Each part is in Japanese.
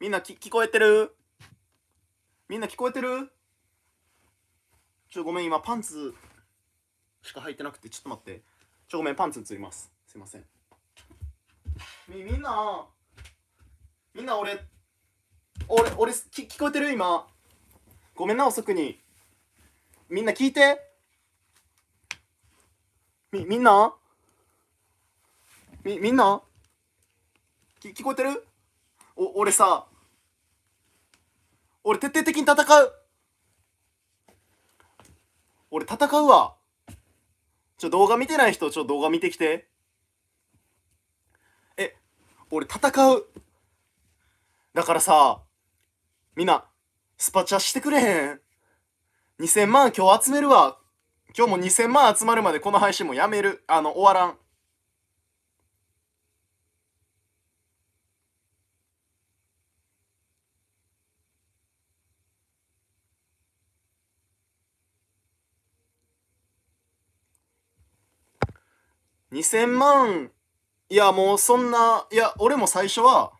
みんなき聞こえてるみんな聞こえてるちょ、ごめん、今パンツしか履いてなくて、ちょっと待って。ちょ、ごめん、パンツ映ります。すいません。み、みんな、みんな俺、俺、俺、き聞こえてる今。ごめんな、遅くに。みんな聞いて。み、みんなみ、みんなき聞こえてるお俺さ俺徹底的に戦う俺戦うわちょ動画見てない人ちょ動画見てきてえ俺戦うだからさみんなスパチャしてくれへん2000万今日集めるわ今日も2000万集まるまでこの配信もやめるあの終わらん2000万、いや、もうそんな、いや、俺も最初は、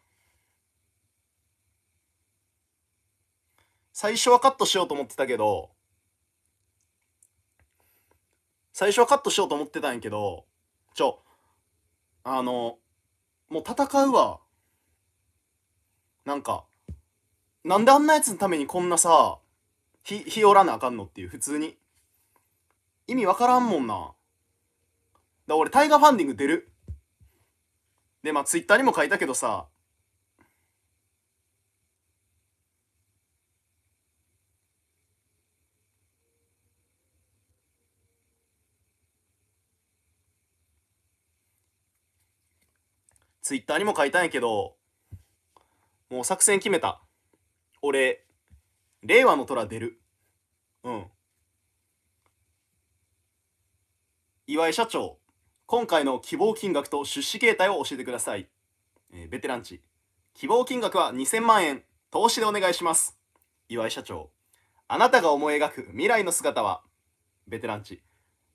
最初はカットしようと思ってたけど、最初はカットしようと思ってたんやけど、ちょ、あの、もう戦うわ。なんか、なんであんなやつのためにこんなさ、ひ、ひおらなあかんのっていう、普通に。意味わからんもんな。だ俺、タイガーファンディング出る。で、まあ、ツイッターにも書いたけどさ、ツイッターにも書いたんやけど、もう作戦決めた。俺、令和の虎出る。うん。岩井社長、今回の希望金額と出資形態を教えてください、えー、ベテランチ希望金額は2000万円投資でお願いします岩井社長あなたが思い描く未来の姿はベテランチ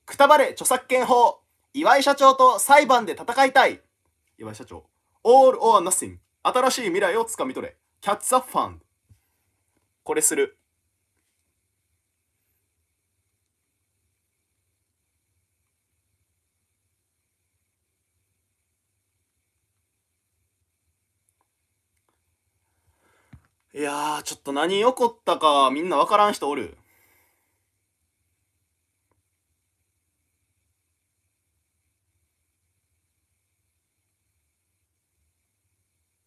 くたばれ著作権法岩井社長と裁判で戦いたい岩井社長 All or Nothing 新しい未来をつかみ取れキャッツアッファンこれするいやちょっと何起こったかみんな分からん人おる。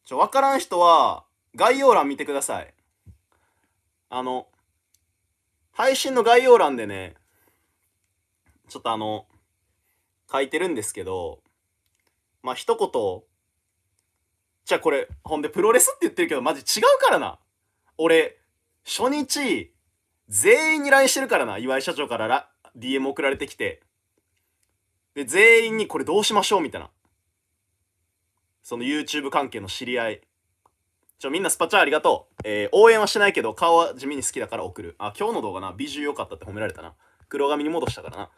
ちょ、分からん人は概要欄見てください。あの、配信の概要欄でね、ちょっとあの、書いてるんですけど、まあ一言、じゃあこれ、ほんでプロレスって言ってるけど、マジ違うからな。俺、初日、全員に LINE してるからな。岩井社長から DM 送られてきて。で、全員にこれどうしましょうみたいな。その YouTube 関係の知り合い。ちょ、みんなスパチャありがとう。えー、応援はしてないけど、顔は地味に好きだから送る。あ、今日の動画な、美獣良かったって褒められたな。黒髪に戻したからな。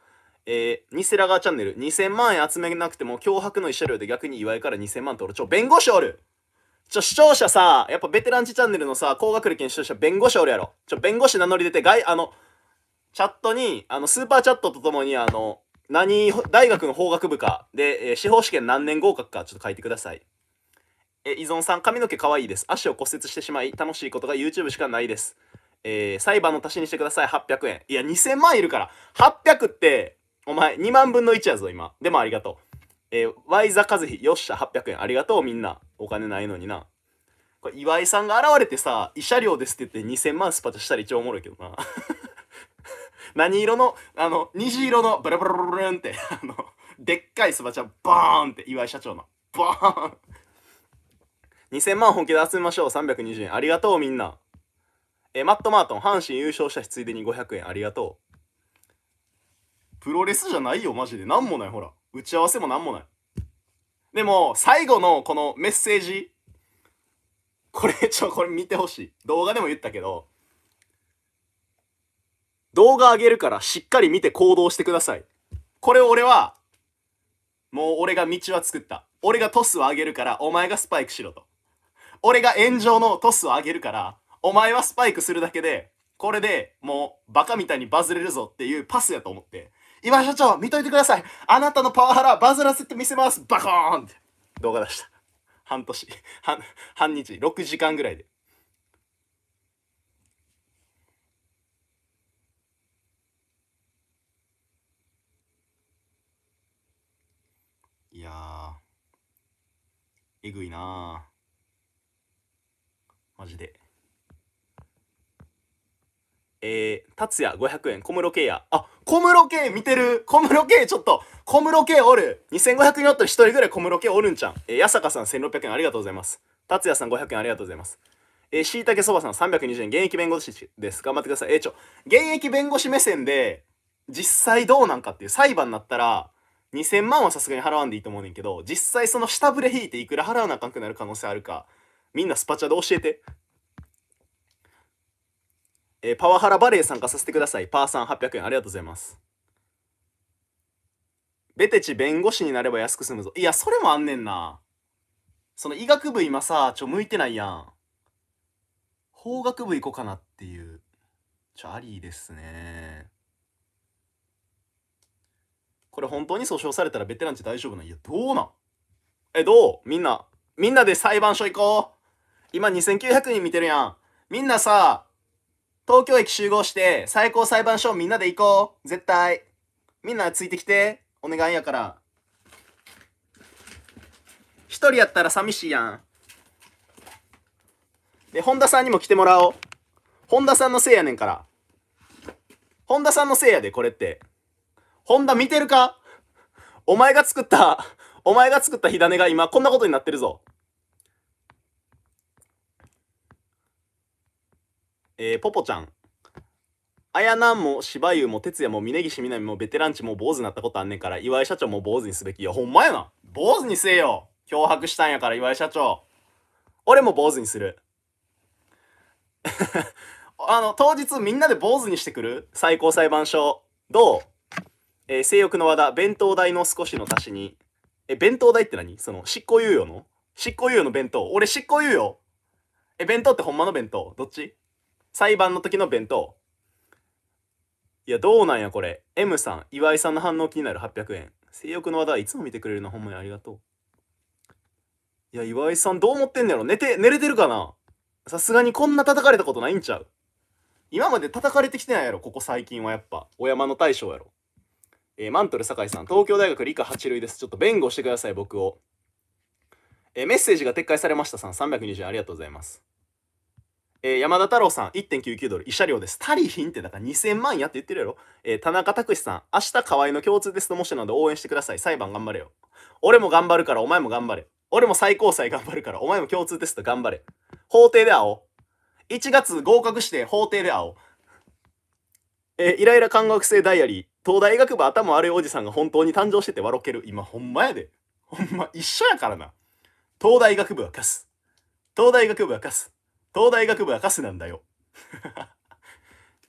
えー、ニセラガーチャンネル、2000万円集めなくても、脅迫の慰謝料で逆に岩井から2000万取る。ちょ、弁護士おるちょ、視聴者さ、やっぱベテランチチャンネルのさ、高学歴の視聴者、弁護士おるやろ。ちょ、弁護士名乗り出て、外、あの、チャットに、あの、スーパーチャットとともに、あの、何、大学の法学部か、で、えー、司法試験何年合格か、ちょっと書いてください。え、依存さん、髪の毛可愛いです。足を骨折してしまい、楽しいことが YouTube しかないです。えー、裁判の足しにしてください、800円。いや、2000万いるから、800って、お前、2万分の1やぞ、今。でもありがとう。えー、ワイザカズヒ、よっしゃ、800円。ありがとう、みんな。お金ないのにな。これ岩井さんが現れてさ、慰謝料ですって言って2000万スパチャしたら一応おもろいけどな。何色の、あの、虹色のブルブルブルンって、あの、でっかいスパチャ、バーンって岩井社長の、バーン2000万本気で集めましょう、320円。ありがとう、みんな。えー、マット・マートン、阪神優勝したし、ついでに500円。ありがとう。プロレスじゃないよ、マジで。何もない、ほら。打ち合わせも何もない。でも、最後のこのメッセージ。これ、ちょ、これ見てほしい。動画でも言ったけど、動画上げるからしっかり見て行動してください。これ俺は、もう俺が道は作った。俺がトスを上げるから、お前がスパイクしろと。俺が炎上のトスを上げるから、お前はスパイクするだけで、これでもうバカみたいにバズれるぞっていうパスやと思って、今社長、見といてください。あなたのパワハラ、バズらせてみせます。バコーンって動画出した。半年、半、半日、6時間ぐらいで。いやえぐいなマジで。えー、達也500円、小室圭也。あ、小室圭見てる小室圭ちょっと、小室圭おる !2500 人おったら1人ぐらい小室圭おるんちゃん。えー、八坂さん1600円ありがとうございます。達也さん500円ありがとうございます。えー、しいたけそばさん320円、現役弁護士です。頑張ってください。えー、ちょ、現役弁護士目線で、実際どうなんかっていう裁判になったら、2000万はさすがに払わんでいいと思うねんけど、実際その下振れ引いていくら払わなあかんくなる可能性あるか、みんなスパチャで教えて。えー、パワハラバレー参加させてください。パーさん800円。ありがとうございます。ベテチ弁護士になれば安く済むぞ。いや、それもあんねんな。その医学部今さ、ちょ、向いてないやん。法学部行こうかなっていう。ちょ、ありですね。これ本当に訴訟されたらベテランって大丈夫なんいや、どうなんえ、どうみんな。みんなで裁判所行こう。今2900人見てるやん。みんなさ、東京駅集合して最高裁判所みんなで行こう絶対みんなついてきてお願いやから一人やったら寂しいやんで本田さんにも来てもらおう本田さんのせいやねんから本田さんのせいやでこれって本田見てるかお前が作ったお前が作った火種が今こんなことになってるぞえー、ポポちゃん。あやなんも、しばゆうも、てつやも、峯岸みなみも、ベテランチも、坊主になったことあんねんから、岩井社長も坊主にすべき。いや、ほんまやな。坊主にせえよ。脅迫したんやから、岩井社長。俺も坊主にする。あの、当日みんなで坊主にしてくる最高裁判所。どうえー、性欲の和田、弁当代の少しの足しに。え、弁当代って何その、執行猶予の執行猶予の弁当。俺執行猶予。え、弁当ってほんまの弁当どっち裁判の時の弁当いやどうなんやこれ M さん岩井さんの反応気になる800円性欲の話題いつも見てくれるのほんまにありがとういや岩井さんどう思ってんねやろ寝て寝れてるかなさすがにこんな叩かれたことないんちゃう今まで叩かれてきてないやろここ最近はやっぱお山の大将やろえー、マントル酒井さん東京大学理科8類ですちょっと弁護してください僕をえー、メッセージが撤回されましたさん320円ありがとうございますえー、山田太郎さん、1.99ドル、慰謝料です。足りひんって、だから2000万やって言ってるやろ。えー、田中拓司さん、明日河合の共通テスト模試など応援してください。裁判頑張れよ。俺も頑張るから、お前も頑張れ。俺も最高裁頑張るから、お前も共通テスト頑張れ。法廷で会おう。1月合格して法廷で会おう。えー、イライラ看学生ダイアリー、東大医学部頭悪いおじさんが本当に誕生してて笑ける。今、ほんまやで。ほんま、一緒やからな。東大医学部は貸す。東大医学部は貸す。東大学部はカスなんだよ。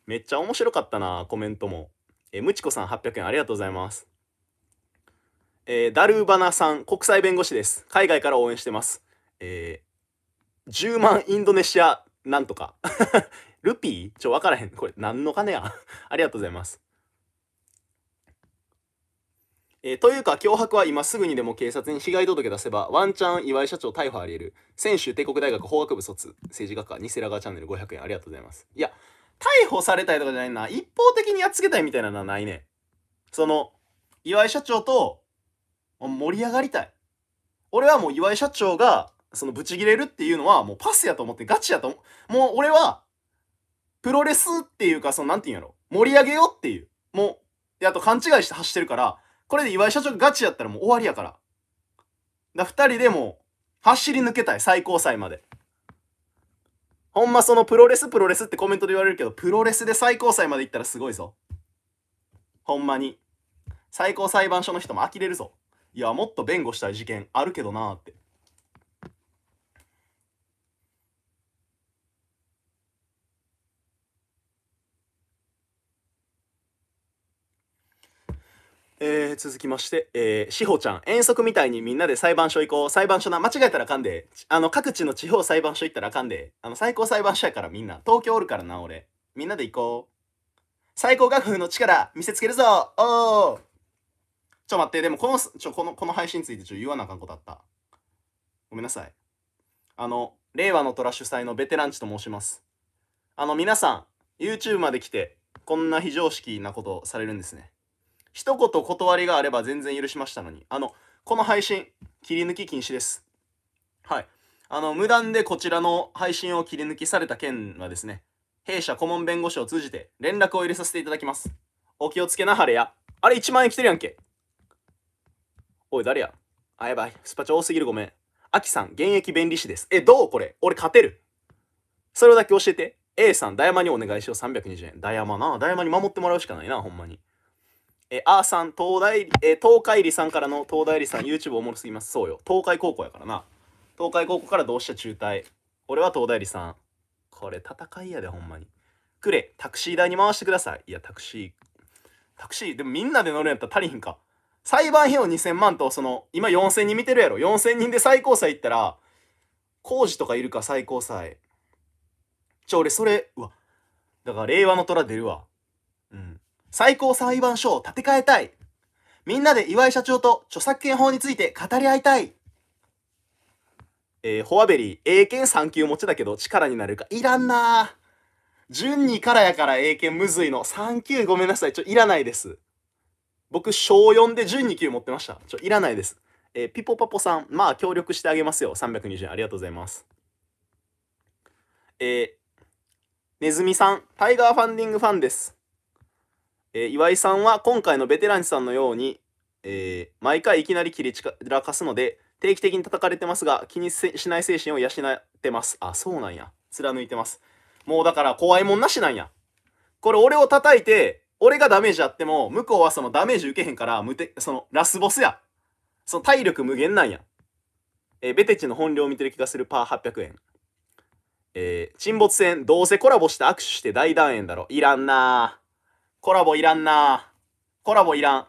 めっちゃ面白かったな、コメントも。え、むちこさん800円ありがとうございます。えー、ダルバナさん、国際弁護士です。海外から応援してます。えー、10万インドネシアなんとか。ルピーちょ、わからへん。これ、何の金や ありがとうございます。えー、というか脅迫は今すぐにでも警察に被害届出せばワンチャン岩井社長逮捕ありえる選手帝国大学法学部卒政治学科ニセラガーチャンネル500円ありがとうございますいや逮捕されたいとかじゃないな一方的にやっつけたいみたいなのはないねその岩井社長と盛り上がりたい俺はもう岩井社長がそのブチギレるっていうのはもうパスやと思ってガチやと思うもう俺はプロレスっていうかそのなんて言うんやろ盛り上げようっていうもうであと勘違いして走ってるからこれで岩井社長ガチやったらもう終わりやから。だから2人でも走り抜けたい、最高裁まで。ほんまそのプロレスプロレスってコメントで言われるけど、プロレスで最高裁まで行ったらすごいぞ。ほんまに。最高裁判所の人も呆れるぞ。いや、もっと弁護したい事件あるけどなーって。えー、続きまして、えー、しほちゃん、遠足みたいにみんなで裁判所行こう。裁判所な、間違えたらあかんで。あの、各地の地方裁判所行ったらあかんで。あの、最高裁判所やからみんな。東京おるからな、俺。みんなで行こう。最高学府の力、見せつけるぞおーちょ、待って、でもこの、ちょ、この、この配信についてちょ、言わなあかんことあった。ごめんなさい。あの、令和の虎主催のベテランチと申します。あの、皆さん、YouTube まで来て、こんな非常識なことされるんですね。一言断りがあれば全然許しましたのに。あの、この配信、切り抜き禁止です。はい。あの、無断でこちらの配信を切り抜きされた件はですね、弊社顧問弁護士を通じて連絡を入れさせていただきます。お気をつけなはれや。あれ1万円来てるやんけ。おい、誰やあ、やばい。スパチャ多すぎるごめん。あきさん、現役弁理士です。え、どうこれ俺勝てる。それだけ教えて。A さん、ダイヤマにお願いしよう。320円。ダイヤマな。ダイヤマに守ってもらうしかないな、ほんまに。えあーさん、東大、え東海里さんからの東大理さん、YouTube おもろすぎます。そうよ。東海高校やからな。東海高校から同志社中退。俺は東大理さん。これ戦いやで、ほんまに。くれ、タクシー代に回してください。いや、タクシー。タクシー、でもみんなで乗るんやったら足りひんか。裁判費用2000万と、その、今4000人見てるやろ。4000人で最高裁行ったら、工事とかいるか、最高裁。ちょ、俺それ、うわ。だから令和の虎出るわ。最高裁判所を建て替えたい。みんなで岩井社長と著作権法について語り合いたい。えー、ホアベリー、英検3級持ちだけど力になるか。いらんな順にからやから英検むずいの。3級ごめんなさい。ちょ、いらないです。僕、小4で順2級持ってました。ちょ、いらないです。えー、ピポパポさん、まあ協力してあげますよ。320円ありがとうございます。えー、ネズミさん、タイガーファンディングファンです。えー、岩井さんは今回のベテランさんのように、えー、毎回いきなり切り散らかすので定期的に叩かれてますが気にしない精神を養ってますあそうなんや貫いてますもうだから怖いもんなしなんやこれ俺を叩いて俺がダメージあっても向こうはそのダメージ受けへんから無そのラスボスやその体力無限なんや、えー、ベテチの本領見てる気がするパー800円えー、沈没船どうせコラボして握手して大団円だろいらんなあコラボいらんなコラボいらん。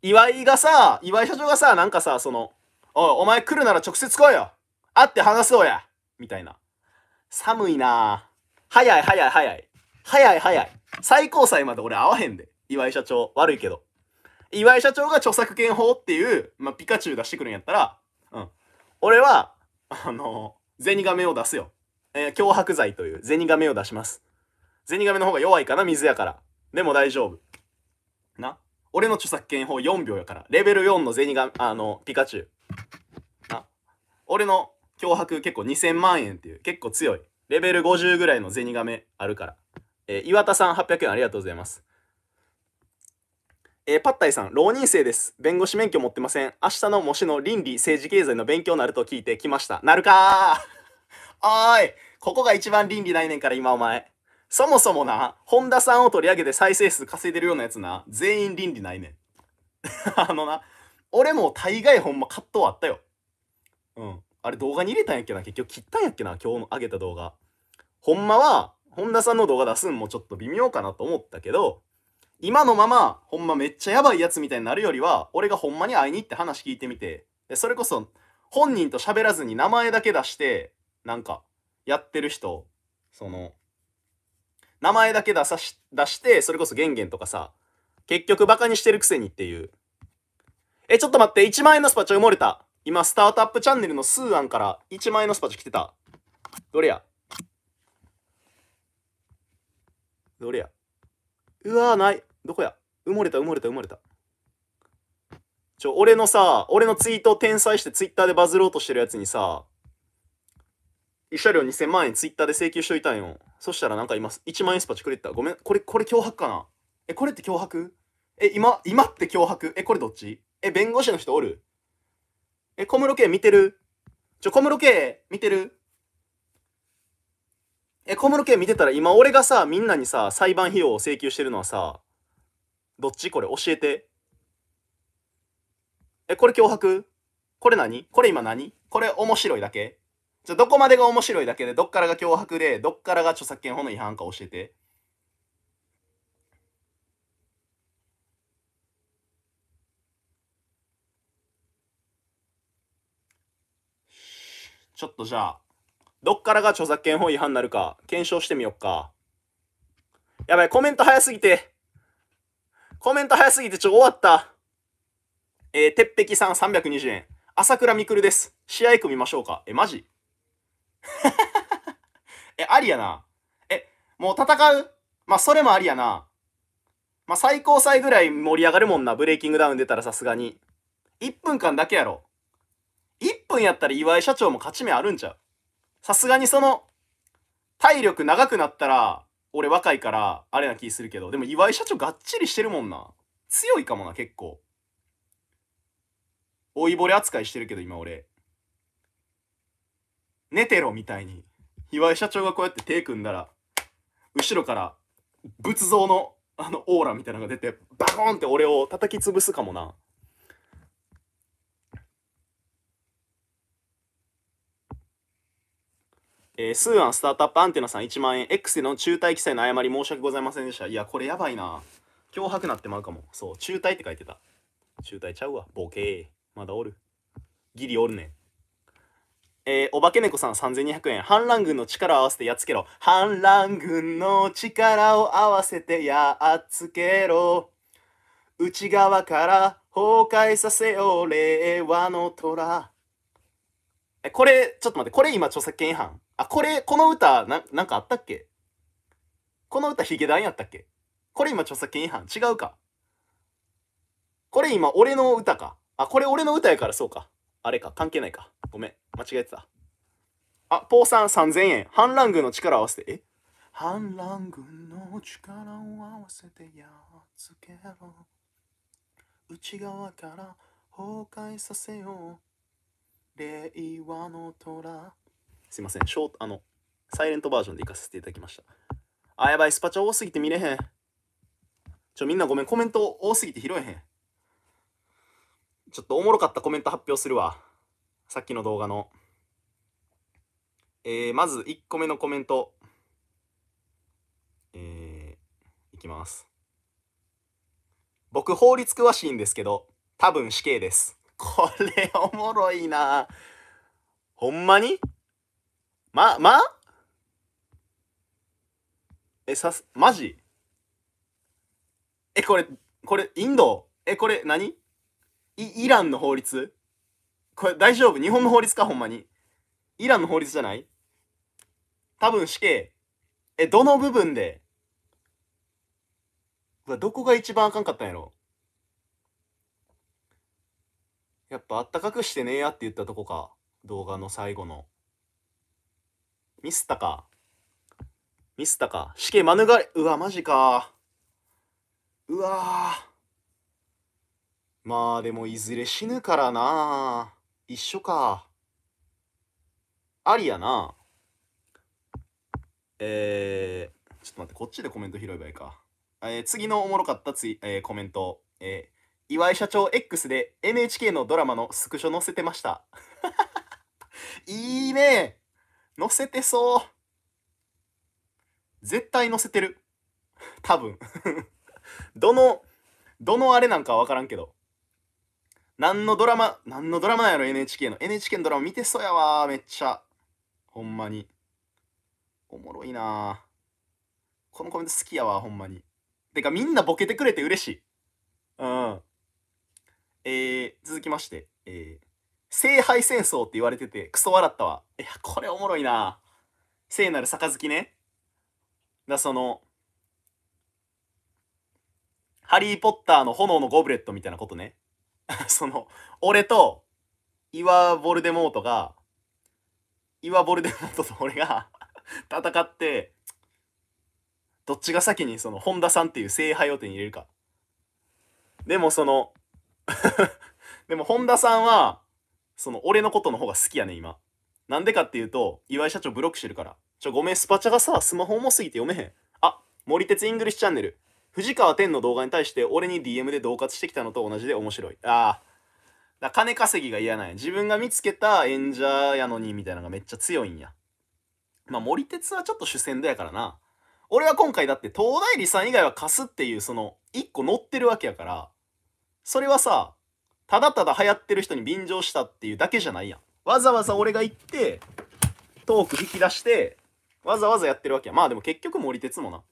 岩井がさ、岩井社長がさ、なんかさ、その、おい、お前来るなら直接来いよ会って話そうやみたいな。寒いな早い早い早い。早い早い。最高裁まで俺会わへんで。岩井社長。悪いけど。岩井社長が著作権法っていう、まあ、ピカチュウ出してくるんやったら、うん。俺は、あの銭ゼニガメを出すよ。えー、脅迫罪というゼニガメを出します。ゼニガメの方が弱いかな、水やから。でも大丈夫。な。俺の著作権法4秒やから。レベル4の銭が、あの、ピカチュウ。な。俺の脅迫結構2000万円っていう、結構強い。レベル50ぐらいの銭亀あるから。えー、岩田さん800円ありがとうございます。えー、パッタイさん、浪人生です。弁護士免許持ってません。明日の模試の倫理、政治経済の勉強になると聞いてきました。なるかーおーいここが一番倫理ないねんから今お前。そもそもな、本田さんを取り上げて再生数稼いでるようなやつな、全員倫理ないねん。あのな、俺も大概ほんま葛藤あったよ。うん。あれ動画に入れたんやっけな結局切ったんやっけな今日の上げた動画。ほんまは、本田さんの動画出すんもちょっと微妙かなと思ったけど、今のまま、ほんまめっちゃやばいやつみたいになるよりは、俺がほんまに会いに行って話聞いてみて、それこそ、本人と喋らずに名前だけ出して、なんか、やってる人、その、名前だけ出さし出してそれこそゲンゲンとかさ結局バカにしてるくせにっていうえちょっと待って1万円のスパチャ埋もれた今スタートアップチャンネルのスーアンから1万円のスパチャ来てたどれやどれやうわーないどこや埋もれた埋もれた埋もれたちょ俺のさ俺のツイートを転載してツイッターでバズろうとしてるやつにさ慰謝料2000万円ツイッターで請求しといたんよ。そしたらなんか今1万円スパチくれてた。ごめん、これ、これ脅迫かなえ、これって脅迫え、今、今って脅迫え、これどっちえ、弁護士の人おるえ、小室圭見てるちょ、小室圭見てるえ、小室圭見てたら今俺がさ、みんなにさ、裁判費用を請求してるのはさ、どっちこれ教えて。え、これ脅迫これ何これ今何これ面白いだけじゃあどこまでが面白いだけで、どっからが脅迫で、どっからが著作権法の違反か教えて。ちょっとじゃあ、どっからが著作権法違反になるか、検証してみよっか。やばい、コメント早すぎて。コメント早すぎて、ちょ、終わった。えー、鉄壁さん320円。朝倉未来です。試合組みましょうか。え、マジ え、ありやな。え、もう戦うまあ、それもありやな。まあ、最高裁ぐらい盛り上がるもんな、ブレイキングダウン出たらさすがに。1分間だけやろ。1分やったら岩井社長も勝ち目あるんちゃうさすがにその、体力長くなったら、俺若いから、あれな気するけど、でも岩井社長がっちりしてるもんな。強いかもな、結構。老いぼれ扱いしてるけど、今俺。寝てろみたいに岩井社長がこうやって手組んだら後ろから仏像のあのオーラみたいなのが出てバコーンって俺を叩き潰すかもな。えー、スーアンスタートアップアンテナさん1万円 X での中退記載の誤り申し訳ございませんでしたいやこれやばいな脅迫なってまうかもそう中退って書いてた中退ちゃうわボケまだおるギリおるねんえー、お化け猫さん3200円。反乱軍の力を合わせてやっつけろ。反乱軍の力を合わせてやっつけろ。内側から崩壊させよう、令和の虎。え、これ、ちょっと待って、これ今著作権違反。あ、これ、この歌、ななんかあったっけこの歌ヒゲダンやったっけこれ今著作権違反。違うか。これ今俺の歌か。あ、これ俺の歌やからそうか。あれか、関係ないか。ごめん、間違えてた。あ、ポーさん3000円。反乱軍の力を合わせて。え反乱軍の力を合わせてやっつけろ。内側から崩壊させよう。令和の虎。すいません、ショート、あの、サイレントバージョンで行かせていただきました。あ、やばい、スパチャ多すぎて見れへん。ちょ、みんなごめん、コメント多すぎて拾えへん。ちょっとおもろかったコメント発表するわ。さっきの動画の。えー、まず1個目のコメント。えー、いきます。僕、法律詳しいんですけど、多分死刑です。これ、おもろいなほんまにま、まえ、さす、マジえ、これ、これ、インドえ、これ何、イランの法律これ大丈夫日本の法律かほんまに。イランの法律じゃない多分死刑。え、どの部分でどこが一番あかんかったんやろやっぱあったかくしてねえやって言ったとこか。動画の最後の。ミスったか。ミスったか。死刑免れ、うわ、マジか。うわまあでもいずれ死ぬからな。一緒か。ありやな。えー、ちょっと待って、こっちでコメント拾えばいいか。えー、次のおもろかったつい、えー、コメント。えー、岩井社長 X で NHK のドラマのスクショ載せてました。いいね載せてそう絶対載せてる。多分 どの、どのあれなんかわからんけど。何のドラマ、何のドラマなんやろ ?NHK の。NHK のドラマ見てそうやわめっちゃ。ほんまに。おもろいなこのコメント好きやわ、ほんまに。てか、みんなボケてくれて嬉しい。うん。えー、続きまして、えー、聖杯戦争って言われてて、クソ笑ったわ。いや、これおもろいな聖なる杯ね。だ、その、ハリー・ポッターの炎のゴブレットみたいなことね。その俺とイワ・ボルデモートがイワ・ボルデモートと俺が 戦ってどっちが先にその本田さんっていう聖杯を手に入れるかでもその でも本田さんはその俺のことの方が好きやね今なんでかっていうと岩井社長ブロックしてるからちょごめんスパチャがさスマホ重すぎて読めへんあ森鉄イングリッシュチャンネル藤川天の動画に対して俺に DM で同喝してきたのと同じで面白い。ああ。だ金稼ぎが嫌なんや。自分が見つけた演者やのにみたいなのがめっちゃ強いんや。まあ森鉄はちょっと主戦度やからな。俺は今回だって東大理さん以外は貸すっていうその一個乗ってるわけやから、それはさ、ただただ流行ってる人に便乗したっていうだけじゃないやん。わざわざ俺が行って、トーク引き出して、わざわざやってるわけや。まあでも結局森鉄もな。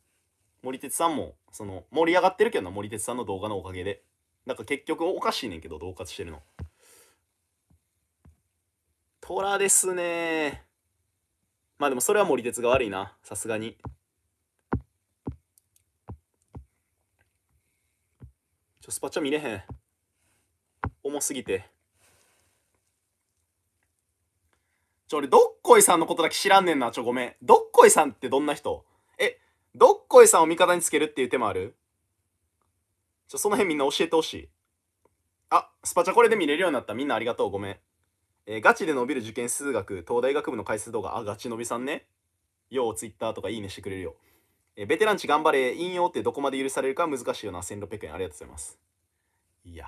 森哲さんもその盛り上がってるけどな森哲さんの動画のおかげでなんか結局おかしいねんけど同喝してるのトラですねまあでもそれは森哲が悪いなさすがにちょスパチャ見れへん重すぎてちょ俺どっこいさんのことだけ知らんねんなちょごめんどっこいさんってどんな人どっこいさんを味方につけるっていう手もあるちょ、その辺みんな教えてほしい。あ、スパチャこれで見れるようになった。みんなありがとう。ごめん。えー、ガチで伸びる受験数学、東大学部の解説動画。あ、ガチ伸びさんね。よう、ツイッターとかいいねしてくれるよ。えー、ベテランち頑張れ。引用ってどこまで許されるか難しいよな。1600円。ありがとうございます。いや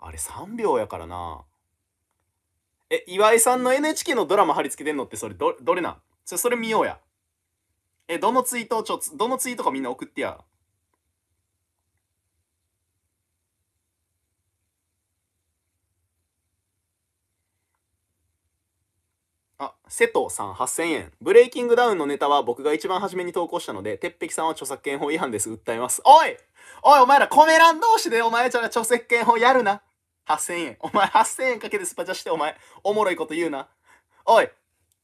あれ3秒やからな。え、岩井さんの NHK のドラマ貼り付けてんのってそれど、どれなんそれそれ見ようや。え、どのツイートをちょ、どのツイートかみんな送ってや。あ、瀬戸さん8000円。ブレイキングダウンのネタは僕が一番初めに投稿したので、鉄壁さんは著作権法違反です。訴えます。おいおい、お前らコメ欄同士でお前ちゃら著作権法やるな。8000円。お前8000円かけてスパチャしてお前、おもろいこと言うな。おい、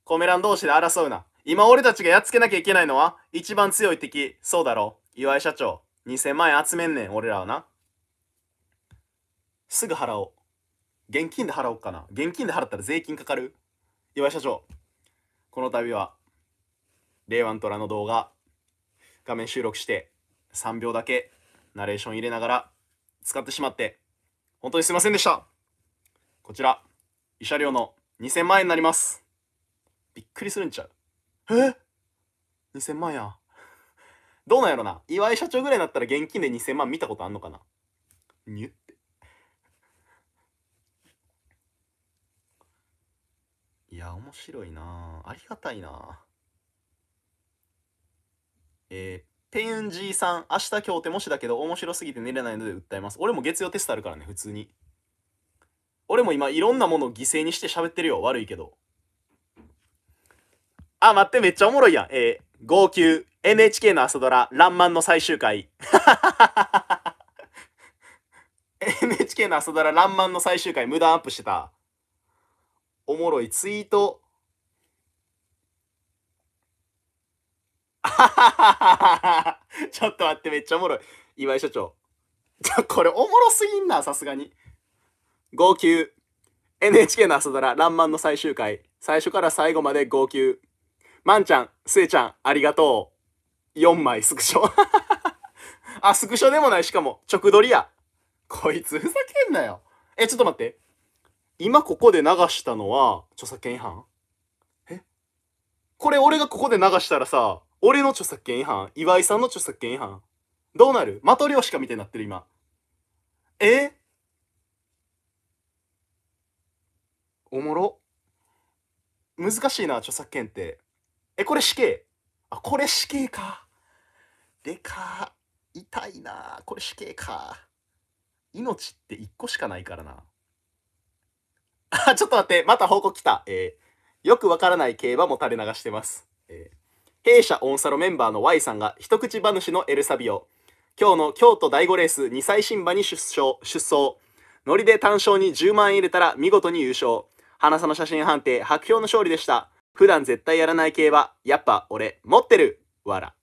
コメ欄同士で争うな。今俺たちがやっつけなきゃいけないのは一番強い敵。そうだろう。岩井社長。2000万円集めんねん、俺らはな。すぐ払おう。現金で払おうかな。現金で払ったら税金かかる岩井社長。この度は、令和の虎の動画、画面収録して、3秒だけナレーション入れながら使ってしまって、本当にすいませんでした。こちら、慰謝料の2000万円になります。びっくりするんちゃうえ ?2000 万や。どうなんやろな岩井社長ぐらいになったら現金で2000万見たことあんのかなにゅって。いや、面白いなありがたいなえー、ペンジーさん、明日今日手もしだけど面白すぎて寝れないので訴えます。俺も月曜テストあるからね、普通に。俺も今いろんなものを犠牲にして喋ってるよ、悪いけど。あ、待って、めっちゃおもろいやん。えー、号泣、NHK の朝ドラ、らんまんの最終回。NHK の朝ドラ、らんまんの最終回、無断アップしてた。おもろいツイート。ちょっと待って、めっちゃおもろい。岩井所長。これおもろすぎんな、さすがに。号泣。NHK の朝ドラ、らんまんの最終回。最初から最後まで号泣。まんちゃん、すえちゃん、ありがとう。4枚スクショ。あ、スクショでもない。しかも、直撮りや。こいつ、ふざけんなよ。え、ちょっと待って。今ここで流したのは、著作権違反えこれ俺がここで流したらさ、俺の著作権違反、岩井さんの著作権違反。どうなるマトリョーシカみたいになってる今。えおもろ。難しいな、著作権って。え、これ死刑あ、これ死刑か。でか、痛いな。これ死刑か。命って1個しかないからな。あちょっと待って、また報告来た。えー、よくわからない競馬も垂れ流してます。えー、弊社オンサロメンバーの Y さんが一口馬主のエルサビオ。今日の京都第5レース2歳新馬に出走。出走ノリで単勝に10万円入れたら見事に優勝。花さの写真判定、白氷の勝利でした。普段絶対やらない系は、やっぱ俺、持ってるわら。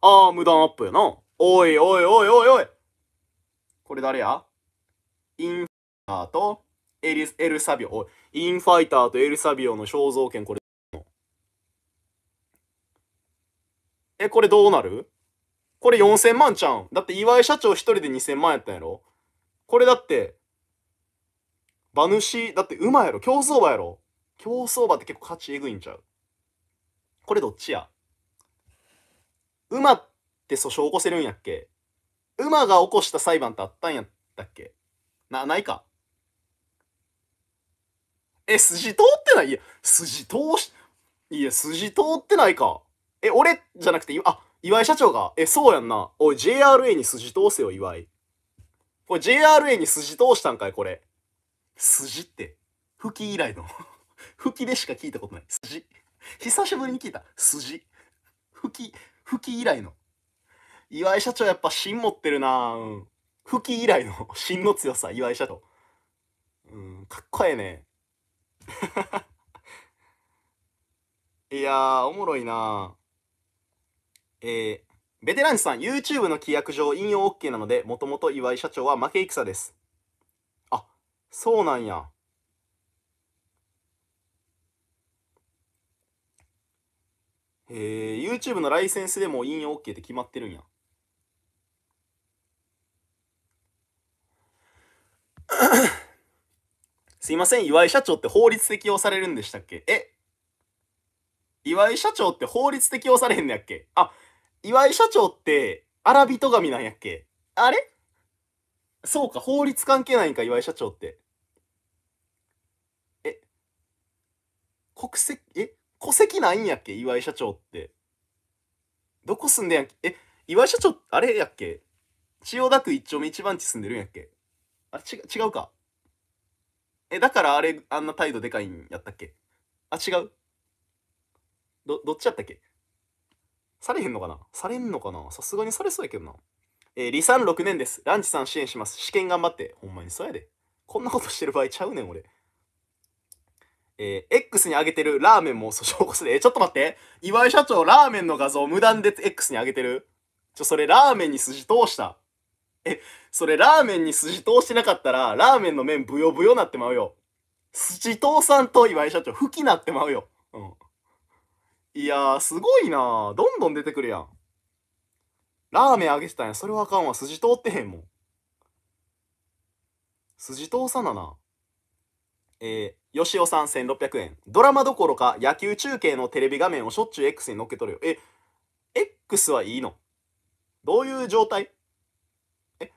ああ、無断アップやな。おいおいおいおいおいこれ誰やインファイターとエリス、エルサビオ。おい、インファイターとエルサビオの肖像権これ。え、これどうなるこれ4000万ちゃうん。だって岩井社長一人で2000万やったんやろこれだって、馬主、だって馬やろ競走馬やろ競走馬って結構価値えぐいんちゃうこれどっちや馬って訴訟起こせるんやっけ馬が起こした裁判ってあったんやったっけな、ないかえ、筋通ってないいや、筋通し、いや、筋通ってないか。え、俺じゃなくて、あ、岩井社長が、え、そうやんな。おい、JRA に筋通せよ、岩井。これ JRA に筋通したんかい、これ。筋って。吹き以来の吹きでしか聞いたことない。筋。久しぶりに聞いた。筋。吹き、吹き以来の。岩井社長やっぱ芯持ってるなうん。吹き以来の芯の強さ、岩井社長。うん、かっこええね。いやー、おもろいなえー、ベテランさん、YouTube の規約上引用 OK なので、もともと岩井社長は負け戦です。あ、そうなんや。え YouTube のライセンスでも引用 OK って決まってるんや。すいません、岩井社長って法律適用されるんでしたっけえ岩井社長って法律適用されへんのやっけあ、岩井社長って荒人神なんやっけあれそうか、法律関係ないんか、岩井社長って。え国籍、え戸籍ないんやっけ岩井社長って。どこ住んでんやっけえ、岩井社長、あれやっけ千代田区一丁目一番地住んでるんやっけあち、違うか。え、だからあれ、あんな態度でかいんやったっけあ、違うど、どっちやったっけされへんのかなされんのかなさすがにされそうやけどな。えー、離散6年です。ランチさん支援します。試験頑張って。ほんまにそうやで。こんなことしてる場合ちゃうねん、俺。えー、X に上げてるラーメンも訴訟起こすで、えー、ちょっと待って。岩井社長、ラーメンの画像無断で X に上げてる。ちょ、それラーメンに筋通した。え、それラーメンに筋通してなかったら、ラーメンの麺ブヨブヨなってまうよ。筋通さんと岩井社長、吹きなってまうよ。うん。いやー、すごいなどんどん出てくるやん。ラーメンあげてたんや。それはあかんわ。筋通ってへんもん。筋通さなな。えー、よしおさん1600円。ドラマどころか野球中継のテレビ画面をしょっちゅう X に乗っけとるよ。え、X はいいのどういう状態え、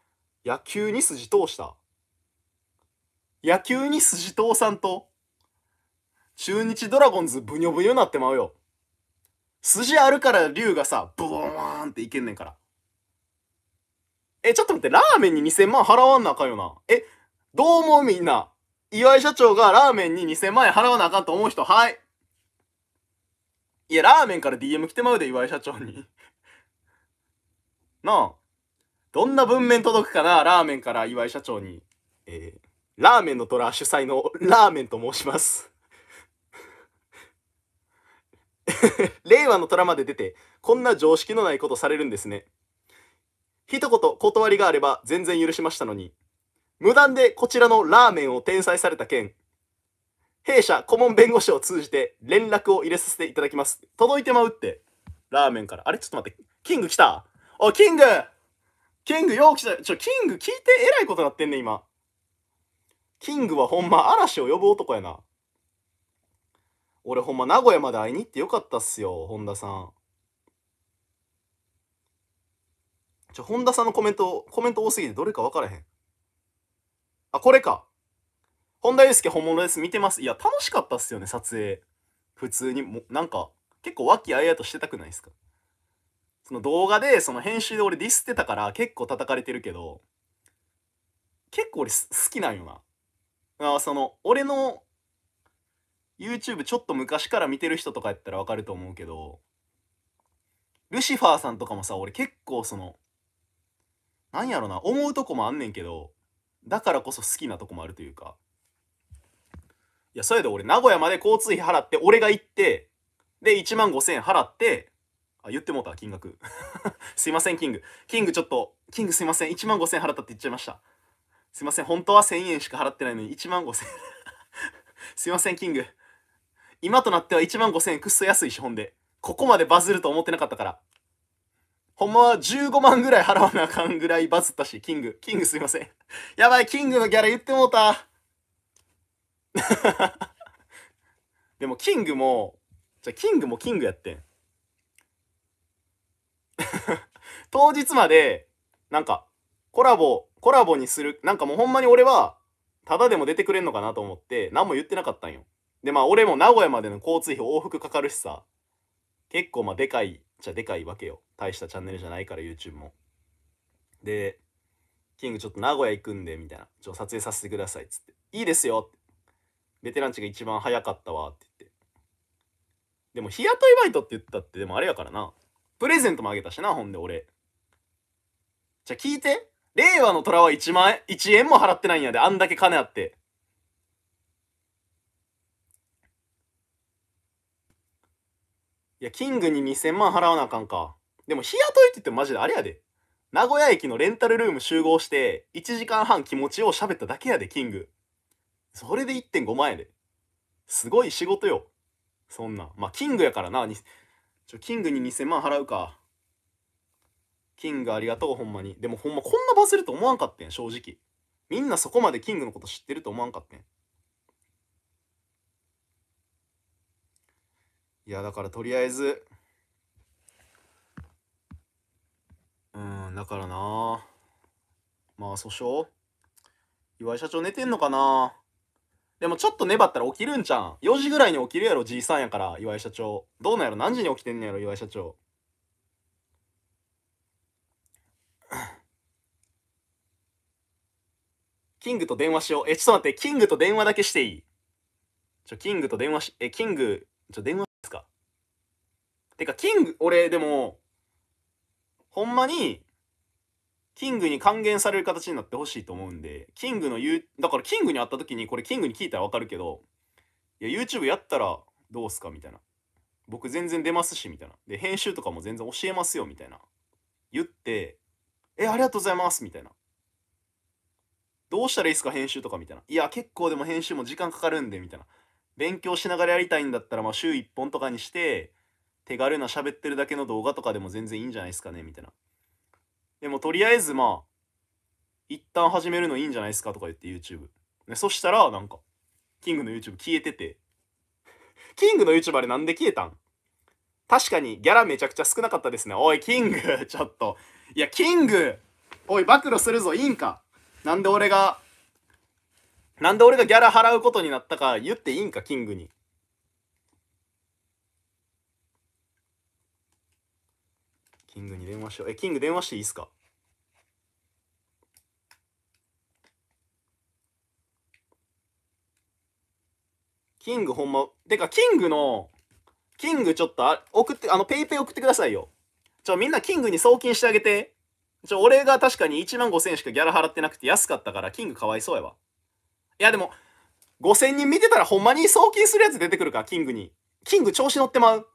野球に筋通した野球に筋通さんと中日ドラゴンズブニョブニョなってまうよ。筋あるから竜がさ、ブボーンっていけんねんから。え、ちょっと待って、ラーメンに2000万払わんなあかんよな。え、どう思うみんな。岩井社長がラーメンに2000万円払わなあかんと思う人、はい。いや、ラーメンから DM 来てまうで、岩井社長に。なあ。どんな文面届くかな、ラーメンから岩井社長に。えー、ラーメンの虎主催のラーメンと申します。令和の虎まで出て、こんな常識のないことされるんですね。一言断りがあれば全然許しましたのに。無断でこちらのラーメンを転載された件、弊社顧問弁護士を通じて連絡を入れさせていただきます。届いてまうって。ラーメンから。あれちょっと待って。キング来たおキングキングよう来た。ちょ、キング聞いてえらいことなってんね、今。キングはほんま嵐を呼ぶ男やな。俺ほんま名古屋まで会いに行ってよかったっすよ、本田さん。ちょ、本田さんのコメント、コメント多すぎてどれか分からへん。あ、これか。本田祐介本物です。見てます。いや、楽しかったっすよね、撮影。普通に、もなんか、結構和気あいあいとしてたくないですかその動画で、その編集で俺ディスってたから結構叩かれてるけど、結構俺好きなんよな。あその、俺の YouTube ちょっと昔から見てる人とかやったらわかると思うけど、ルシファーさんとかもさ、俺結構その、なんやろな、思うとこもあんねんけど、だからこそ好きなとこもあるというかいやそれで俺名古屋まで交通費払って俺が行ってで1万5,000円払ってあ言ってもうた金額 すいませんキングキングちょっとキングすいません1万5,000円払ったって言っちゃいましたすいません本当は1,000円しか払ってないのに1万5,000円 すいませんキング今となっては1万5,000円くっそ安い資本でここまでバズると思ってなかったからほんまは15万ぐらい払わなあかんぐらいバズったし、キング。キングすいません。やばい、キングのギャラ言ってもうた。でも、キングも、じゃキングもキングやってん。当日まで、なんか、コラボ、コラボにする、なんかもうほんまに俺は、ただでも出てくれんのかなと思って、何も言ってなかったんよ。で、まあ、俺も名古屋までの交通費往復かかるしさ、結構まあ、でかい、じゃでかいわけよ。大したチャンネルじゃないから YouTube もでキングちょっと名古屋行くんでみたいなちょ撮影させてくださいっつっていいですよってベテランちが一番早かったわって言ってでも日雇いバイトって言ったってでもあれやからなプレゼントもあげたしなほんで俺じゃあ聞いて令和の虎は1万円1円も払ってないんやであんだけ金あっていやキングに2000万払わなあかんかでも日雇いって言ってもマジであれやで。名古屋駅のレンタルルーム集合して、1時間半気持ちを喋っただけやで、キング。それで1.5万円で。すごい仕事よ。そんな。まあ、キングやからな。ちょ、キングに2000万払うか。キングありがとう、ほんまに。でもほんまこんなバズると思わんかってん、正直。みんなそこまでキングのこと知ってると思わんかってん。いや、だからとりあえず、うん、だからなまあ、訴訟岩井社長寝てんのかなでもちょっと粘ったら起きるんじゃん。4時ぐらいに起きるやろ、じいさんやから、岩井社長。どうなんやろ何時に起きてんのやろ、岩井社長。キングと電話しよう。え、ちょっと待って、キングと電話だけしていいちょ、キングと電話し、え、キング、ちょ、電話ですかてか、キング、俺、でも、ほんまに、キングに還元される形になってほしいと思うんで、キングの言う、だからキングに会った時に、これキングに聞いたらわかるけど、いや、YouTube やったらどうすかみたいな。僕全然出ますし、みたいな。で、編集とかも全然教えますよ、みたいな。言って、え、ありがとうございます、みたいな。どうしたらいいですか、編集とか、みたいな。いや、結構でも編集も時間かかるんで、みたいな。勉強しながらやりたいんだったら、まあ、週1本とかにして、手軽な喋ってるだけの動画とかでも全然いいんじゃないですかねみたいな。でもとりあえずまあ、一旦始めるのいいんじゃないですかとか言って YouTube。ね、そしたらなんか、キングの YouTube 消えてて。キングの YouTube あれなんで消えたん確かにギャラめちゃくちゃ少なかったですね。おい、キング、ちょっと。いや、キング、おい、暴露するぞ、いいんか。なんで俺が、なんで俺がギャラ払うことになったか言っていいんか、キングに。キングに電話しよう。え、キング電話していいっすかキングほんま、てか、キングの、キングちょっとあ、送って、あの、ペイペイ送ってくださいよ。ちょ、みんなキングに送金してあげて。ちょ、俺が確かに1万5000円しかギャラ払ってなくて安かったから、キングかわいそうやわ。いや、でも、5000人見てたらほんまに送金するやつ出てくるか、キングに。キング調子乗ってまう。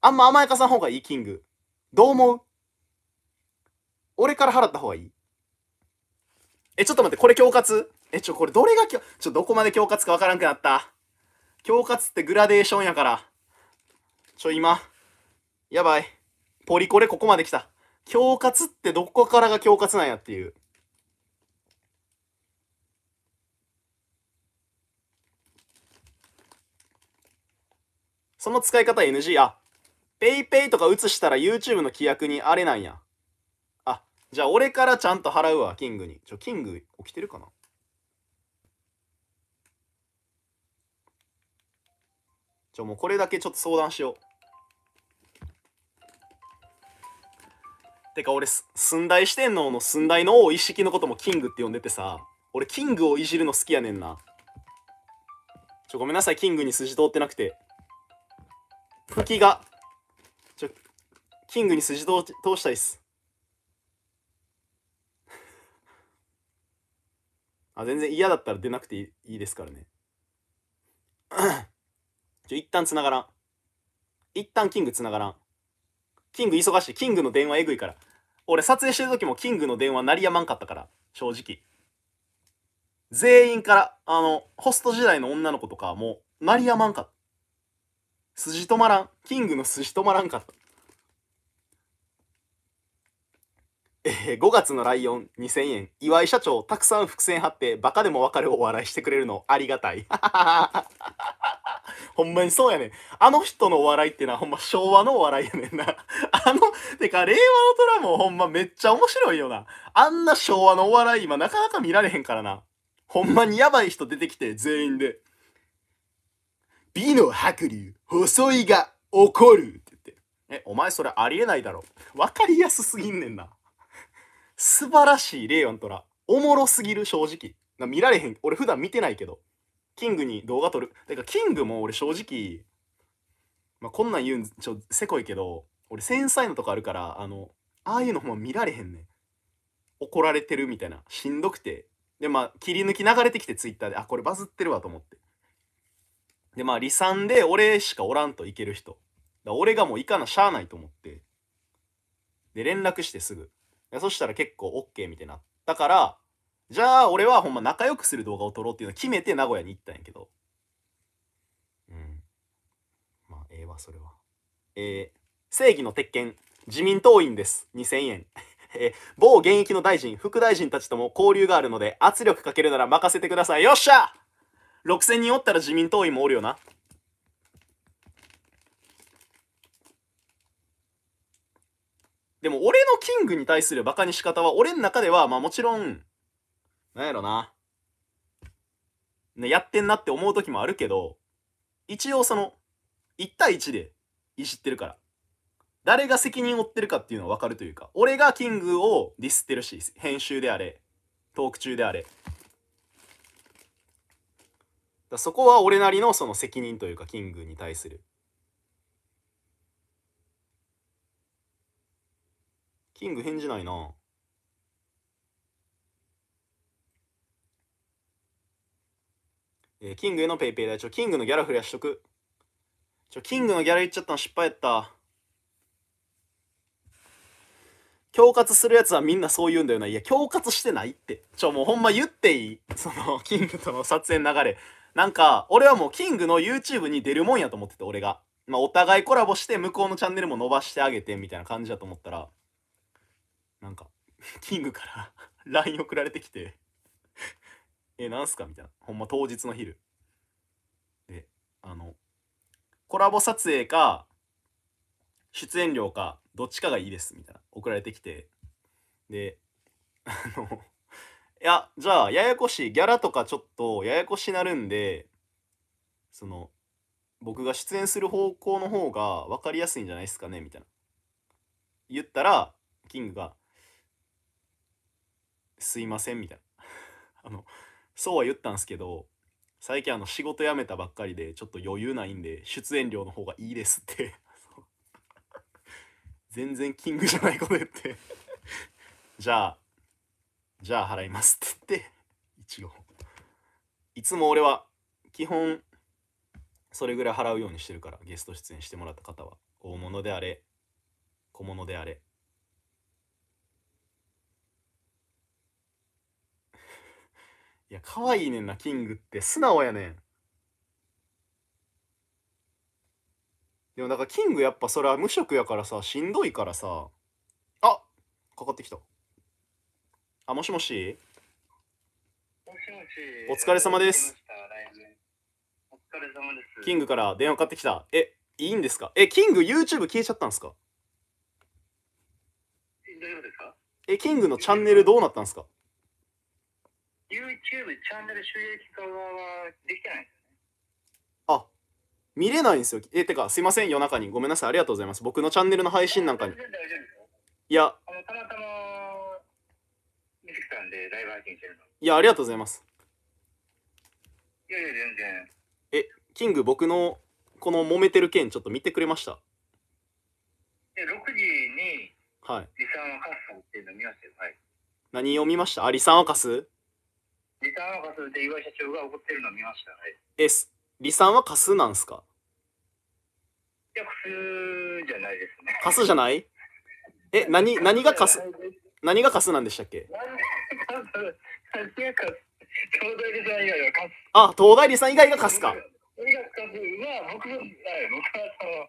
あんま甘やかさん方がいい、キング。どう思う俺から払った方がいいえ、ちょっと待って、これ恐喝え、ちょ、これどれがきょ、ちょ、どこまで恐喝かわからんくなった。恐喝ってグラデーションやから。ちょ、今。やばい。ポリコレここまで来た。恐喝ってどこからが恐喝なんやっていう。その使い方 NG あペイペイとか移したら YouTube の規約にあれなんや。あ、じゃあ俺からちゃんと払うわ、キングに。ちょ、キング起きてるかなちょ、もうこれだけちょっと相談しよう。てか俺、寸大四天王の寸大の王一式のこともキングって呼んでてさ、俺キングをいじるの好きやねんな。ちょ、ごめんなさい、キングに筋通ってなくて。吹きがキングに筋通したいっす。あ、全然嫌だったら出なくていいですからね。ちょ、一旦繋がらん。一旦キング繋がらん。キング忙しい。キングの電話えぐいから。俺撮影してる時もキングの電話鳴りやまんかったから。正直。全員から、あの、ホスト時代の女の子とかもう鳴りやまんかった。筋止まらん。キングの筋止まらんかった。えー、5月のライオン2000円岩井社長たくさん伏線張ってバカでもわかるお笑いしてくれるのありがたい ほんまにそうやねんあの人のお笑いってのはほんま昭和のお笑いやねんな あのてか令和のドラマほんまめっちゃ面白いよなあんな昭和のお笑い今なかなか見られへんからなほんまにやばい人出てきて全員で美の白龍細いが怒るって言ってえお前それありえないだろ分かりやすすぎんねんな素晴らしいレイオントラ。おもろすぎる、正直。な見られへん。俺普段見てないけど。キングに動画撮る。だからキングも俺正直、まあ、こんなん言うんちょ、せこいけど、俺繊細なとこあるから、あの、ああいうのほんま見られへんねん。怒られてるみたいな。しんどくて。で、まあ、切り抜き流れてきてツイッターで、あ、これバズってるわと思って。で、まあ、離散で俺しかおらんといける人。だ俺がもういかなしゃあないと思って。で、連絡してすぐ。そしたら結構 OK みたいになったから、じゃあ俺はほんま仲良くする動画を撮ろうっていうのを決めて名古屋に行ったんやけど。うん。まあ、ええわ、それは。えー、正義の鉄拳、自民党員です。2000円。えー、某現役の大臣、副大臣たちとも交流があるので、圧力かけるなら任せてください。よっしゃ !6000 人おったら自民党員もおるよな。でも俺のキングに対するバカに仕方は俺の中ではまあもちろんなんやろな、ね、やってんなって思う時もあるけど一応その1対1でいじってるから誰が責任を負ってるかっていうのは分かるというか俺がキングをディスってるし編集であれトーク中であれだそこは俺なりのその責任というかキングに対するキング返事ないな。えー、キングへのペイペイ代。ちょ、キングのギャラ増やしとく。ちょ、キングのギャラ言っちゃったの失敗やった。恐喝するやつはみんなそう言うんだよな。いや、恐喝してないって。ちょ、もうほんま言っていいその、キングとの撮影の流れ。なんか、俺はもうキングの YouTube に出るもんやと思ってて、俺が。まあ、お互いコラボして、向こうのチャンネルも伸ばしてあげて、みたいな感じだと思ったら、なんか、キングから LINE 送られてきてえ、なんすかみたいな。ほんま当日の昼。で、あの、コラボ撮影か、出演料か、どっちかがいいです、みたいな。送られてきて。で、あの、いや、じゃあ、ややこしい、ギャラとかちょっと、ややこしなるんで、その、僕が出演する方向の方が分かりやすいんじゃないですかね、みたいな。言ったら、キングが、すいませんみたいな あのそうは言ったんですけど最近あの仕事辞めたばっかりでちょっと余裕ないんで出演料の方がいいですって 全然キングじゃないこと言って じゃあじゃあ払いますって言って一応いつも俺は基本それぐらい払うようにしてるからゲスト出演してもらった方は大物であれ小物であれいや、可愛いねんな、キングって。素直やねん。でもなんかキングやっぱそれは無職やからさ、しんどいからさ。あかかってきた。あ、もしもしもしもし。お疲れ様です。お疲れ様です。キングから電話かかってきた。え、いいんですかえ、キング YouTube 消えちゃったんですか大丈夫ですかえ、キングのチャンネルどうなったんですか YouTube チャンネル収益化はできてないんですよね。あ、見れないんですよ。え、てか、すいません、夜中に。ごめんなさい、ありがとうございます。僕のチャンネルの配信なんかに。いや。あのたまたまミスきさんで、ライブ配信してるの。いや、ありがとうございます。いやいや、全然。え、キング、僕のこの揉めてる件、ちょっと見てくれましたえ、6時に、はい。リサンを貸すっていうの見ましたよ。はい。何を見ましたあ、リサンを貸すリターンはカスで岩井社長が怒ってるのを見ましたね。え、離散は過数なんですかいや、じゃないですね。じゃないえ、何、何がカス何が過数なんでしたっけ東大理さん以外が貸す。あ、東大理さん以外がカすか。俺が貸す。僕僕はその、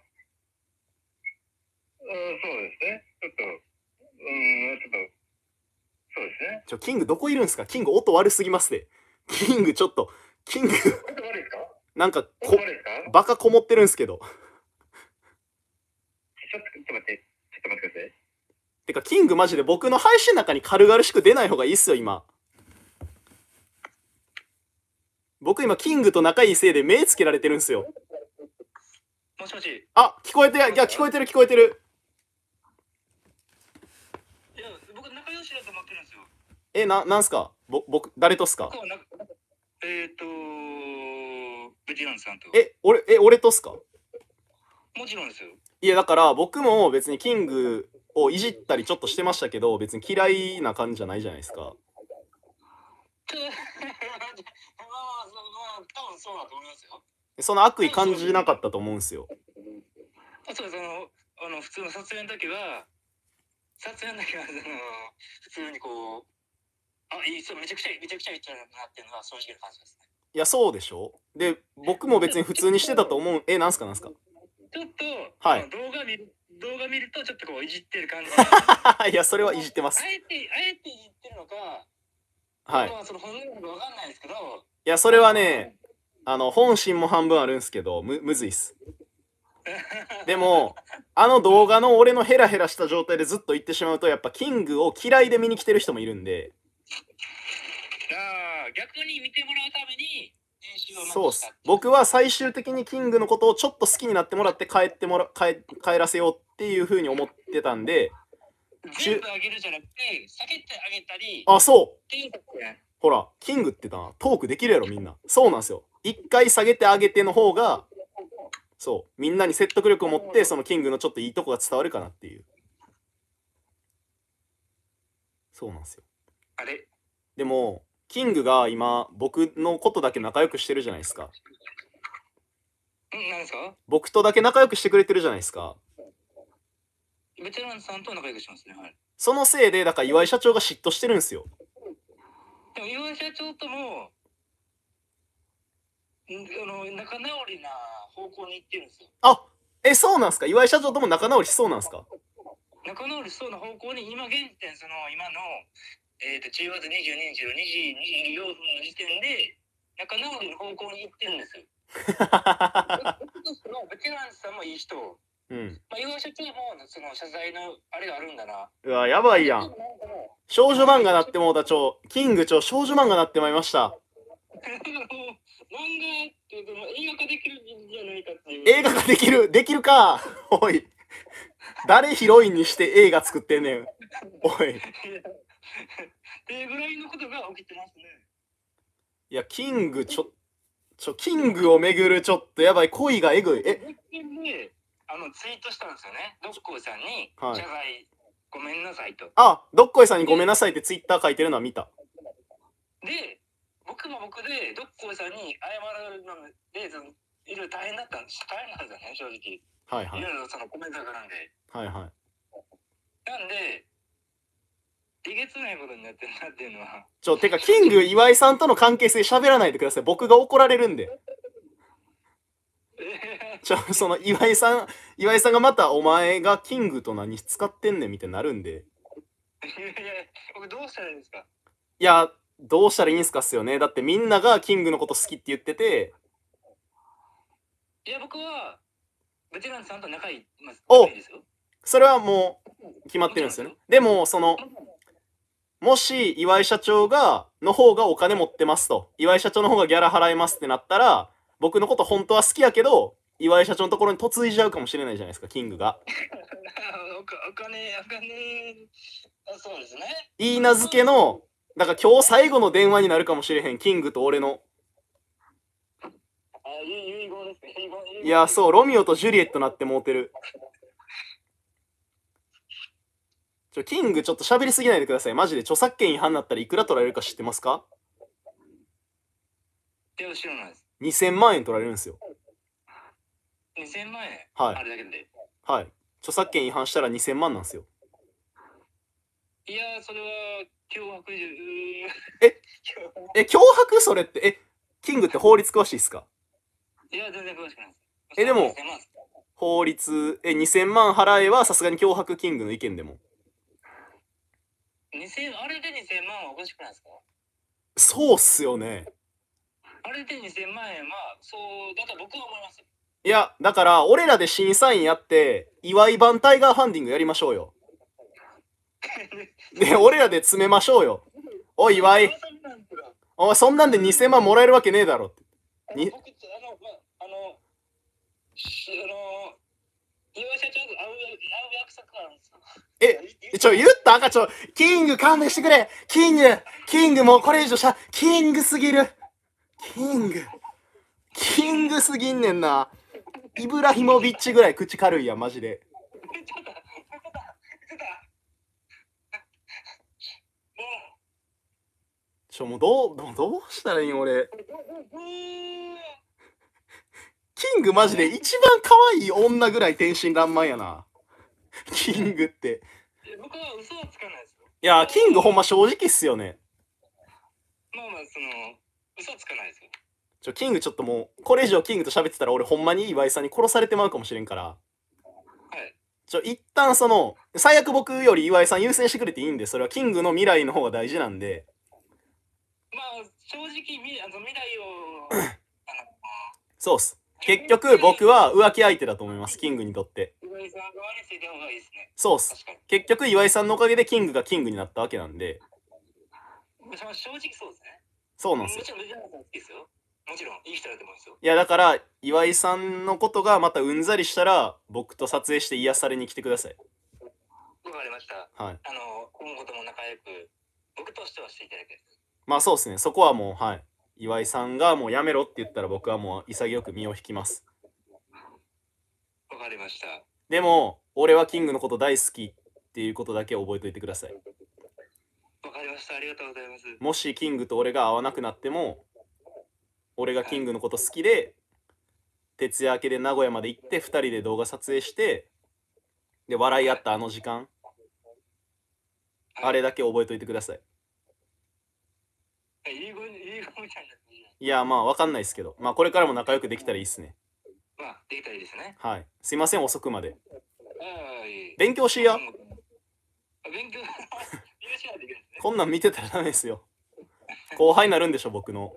うん、そうですね。ちょっと、うん、ちょっと、そうですね。ちょ、キングどこいるんすかキング音悪すぎますで。キングちょっと、キングなんか、こ、バカこもってるんすけど。ちょっと待って、ちょっと待ってください。てか、キングマジで僕の配信の中に軽々しく出ない方がいいっすよ、今。僕今、キングと仲いいせいで目つけられてるんすよ。もしもし。あ、聞こえて、いや、聞こえてる、聞こえてる。え、な、なんすかぼ、僕、誰とすかえっ、ー、とベティランさんと。え、俺、え、俺とすかもちろんですよ。いや、だから僕も別にキングをいじったりちょっとしてましたけど、別に嫌いな感じじゃないじゃないですか。その悪意感じなかったと思うんですよ。そうそのあの普通の撮影の時は撮影の時はその普通にこうあいいそうめちゃくちゃめちゃくちゃいい人ななっていうのは正直な感じですねいやそうでしょで僕も別に普通にしてたと思うえなんすかなんすかちょっと、はい、動画見る動画見るとちょっとこういじってる感じ いやそれはいじってますあえてあえていじってるのかはいその本音か分かんないですけどいやそれはねあの本心も半分あるんすけどむむずいっす でもあの動画の俺のヘラヘラした状態でずっと言ってしまうとやっぱキングを嫌いで見に来てる人もいるんでじゃあ逆に見てもらうためにそうっす僕は最終的にキングのことをちょっと好きになってもらって帰ってもら帰帰らせようっていうふうに思ってたんで全部あげるじゃなくて下げてあげたりあそうほらキングってなトークできるやろみんなそうなんですよ一回下げてあげての方がそうみんなに説得力を持ってそのキングのちょっといいとこが伝わるかなっていうそうなんですよあれでもキングが今僕のことだけ仲良くしてるじゃないですか何ですか僕とだけ仲良くしてくれてるじゃないですかベテランさんと仲良くしますね、はい、そのせいでだから岩井社長が嫉妬してるんですよでも岩井社長ともあの仲直りな方向に行ってるんですよあえそうなんですか岩井社長とも仲直りしそうなんですか仲直りしそうな方向に今現時点その今のえーと、と中央図22日の2時24分の時点で仲直りの方向に行ってるんですの ベテランさんもいい人、うん、まあ、要所中もその謝罪のあれがあるんだな。うわ、やばいやん。少女漫画なってもうたちょ、キングちょ、少女漫画なってまいました。漫画っていうと、映画化できるんじゃないかっていう。映画化できる、できるか。おい。誰ヒロインにして映画作ってんねん。おい。ってぐらいのことが起きてますね。いや、キングちょ、ちょ、キングをめぐるちょっとやばい、恋がえぐい。えで、あの、ツイートしたんですよね。どっこいさんに、はい、謝罪、ごめんなさいと。あ、どっこいさんにごめんなさいってツイッター書いてるのは見た。で、僕も僕で、どっこいさんに謝るので、そのいろいろ大変だったんです。大変なんですよね、正直。はいはい。いろいろそのコメントがなんで。はいはい。なんで、えげつないことになってるなっていうのは。ちょ、てか、キング岩井さんとの関係性喋らないでください。僕が怒られるんで。ちょ、その岩井さん、岩井さんがまたお前がキングと何使ってんねんみたいになるんで。いやいや、僕どうしたらいいんですかいや、どうしたらいいんですかっすよね。だってみんながキングのこと好きって言ってて。いや、僕は、ベテランさんと仲いい,、まですよ。それはもう決まってるんですよね。でも、その、もし岩井社長が、の方がお金持ってますと。岩井社長の方がギャラ払いますってなったら、僕のこと本当は好きやけど、岩井社長のところに嫁いじゃうかもしれないじゃないですか、キングが。お金、お金、そうですね。いい名付けの、だから今日最後の電話になるかもしれへん、キングと俺の。いや、そう、ロミオとジュリエットなってもうてる。ちょ、キングちょっと喋りすぎないでください。マジで著作権違反になったらいくら取られるか知ってますかいや、知らないです。2000万円取られるんですよ。2000万円はい。あれだけで。はい。著作権違反したら2000万なんですよ。いやそれは脅迫え え、脅迫それって、え、キングって法律詳しいですかいや、全然詳しくないです。え、でも、法律、え、2000万払えはさすがに脅迫キングの意見でも。2000あれで2000万はおかしくないですかそうっすよね。あれで2000万円はそうだと僕は思います。いや、だから、俺らで審査員やって、祝い版タイガーファンディングやりましょうよ。で、俺らで詰めましょうよ。おい、岩井、おそんなんで2000万もらえるわけねえだろって。に僕ってあの、まあ、あの、あの、岩井社長会う約束がんですえ、ちょ、言った赤ちょ、キング勘弁してくれキングキングもうこれ以上しゃ、キングすぎるキングキングすぎんねんな。イブラヒモビッチぐらい口軽いやマジで。ちょ、もうどう、どうしたらいいん俺。キングマジで一番可愛い女ぐらい天真爛漫やな。キングって。僕は嘘はつかないですよ。いや、キングほんま正直っすよね。まあまあ、その、嘘つかないですよ。ちょ、キングちょっともう、これ以上キングと喋ってたら俺ほんまに岩井さんに殺されてまうかもしれんから。はい。ちょ、一旦その、最悪僕より岩井さん優先してくれていいんで、それはキングの未来の方が大事なんで。まあ、正直、あの未来を。そうっす。結局僕は浮気相手だと思います、キングにとって。そうっす。結局、岩井さんのおかげでキングがキングになったわけなんで。正直そうですね。そうなんですよ。もちろん、藤原さんですよ。もちろん、いい人だと思うんですよ。いや、だから、岩井さんのことがまたうんざりしたら、僕と撮影して癒されに来てください。わかりました。はい。あの、今後とも仲良く、僕としてはしていただけまあそうですね。そこはもう、はい。岩井さんがもうやめろって言ったら僕はもう潔く身を引きます。わかりました。でも、俺はキングのこと大好きっていうことだけ覚えておいてください。わかりました。ありがとうございます。もしキングと俺が会わなくなっても、俺がキングのこと好きで、徹夜明けで名古屋まで行って、2人で動画撮影して、で、笑い合ったあの時間、あれだけ覚えておいてください。いや、まあ、わかんないですけど、まあ、これからも仲良くできたらいいっすね。まあ、ータいですね。はい。すいません、遅くまで。はい。勉強しや。勉強、しですね。こんなん見てたらダメですよ。後輩になるんでしょ、僕の。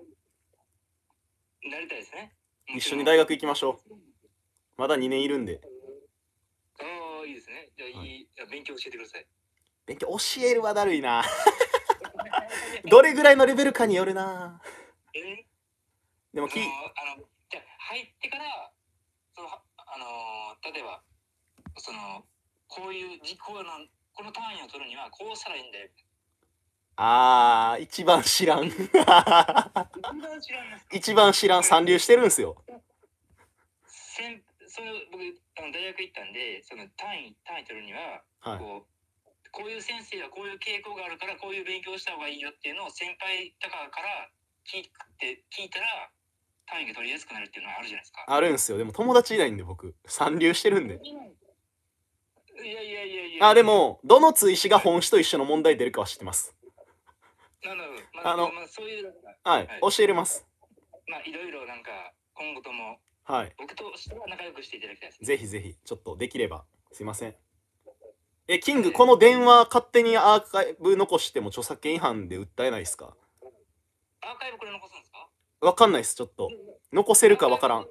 なりたいですね。一緒に大学行きましょう。まだ2年いるんで。ああ、いいですね。じゃあ、いい、はいじゃあ勉強教えてください。勉強教えるはだるいな。どれぐらいのレベルかによるな。えでもき、ああのじゃあ入ってからそのあの例えばそのこういう実行、のこの単位を取るにはこうしたらいいんだよああ一番知らん一番知らん三流してるんですよ先その僕あの大学行ったんでその単位単位取るにはこう、はいこういう先生はこういう傾向があるからこういう勉強した方がいいよっていうのを先輩だからから聞いて聞いたら単位が取りやすくなるっていうのはあるじゃないですか。あるんですよ。でも友達いないんで僕。三流してるんで。いやいやいやいや。あ、でも、どの追試が本試と一緒の問題出るかは知ってます。なるほど。あの、まあ、そういう。はい、はい、教えれます。まあ、いろいろなんか、今後とも。はい。僕としては仲良くしていただきたいです、ね、ぜひぜひ、ちょっとできれば。すいません。え、キング、この電話、勝手にアーカイブ残しても著作権違反で訴えないですかアーカイブこれ残すんですわかんないです、ちょっと。残せるかわからん。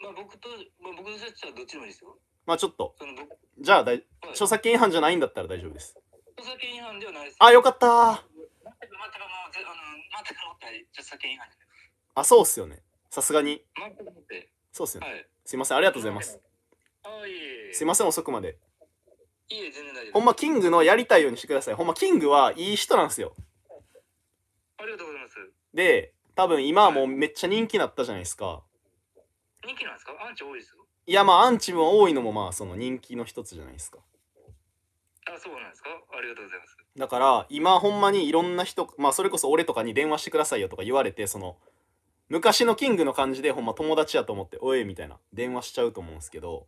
まあ僕と、まあ僕としてはどっちでもいいですよ。まあちょっと。じゃあだい、著作権違反じゃないんだったら大丈夫です。著作権違反ではないです。あ、よかったあ、そうっすよね。さすがに。そうっすよね。はい、すいません、ありがとうございます。いすいません、遅くまで。いいえ、全然大丈夫。ほんま、キングのやりたいようにしてください。ほんま、キングはいい人なんですよ。ありがとうで、多分今はもうめっちゃ人気になったじゃないですか。人気なんですかアンチ多いですよ。いやまあアンチも多いのもまあその人気の一つじゃないですか。あ、そうなんですかありがとうございます。だから今ほんまにいろんな人、まあそれこそ俺とかに電話してくださいよとか言われて、その昔のキングの感じでほんま友達やと思って「おい」みたいな電話しちゃうと思うんですけど、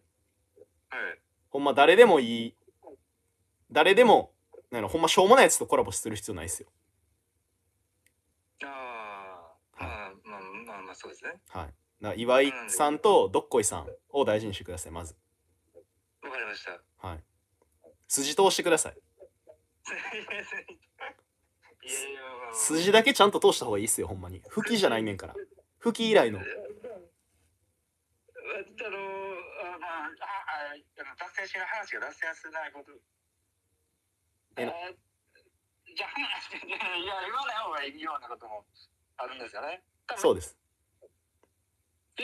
はい、ほんま誰でもいい誰でもなんほんましょうもないやつとコラボする必要ないですよそうですね。はい。な岩井さんとどっこいさんを大事にしてください、まず。わかりました。はい。筋通してください。筋だけちゃんと通した方がいいっすよ、ほんまに。吹きじゃないねんから。吹き以来の。えっとあのまあ、あああ脱線しない話が脱線しないこと。えーじゃあ話いや、言わない方がいいようなこともあるんですよね。そうです。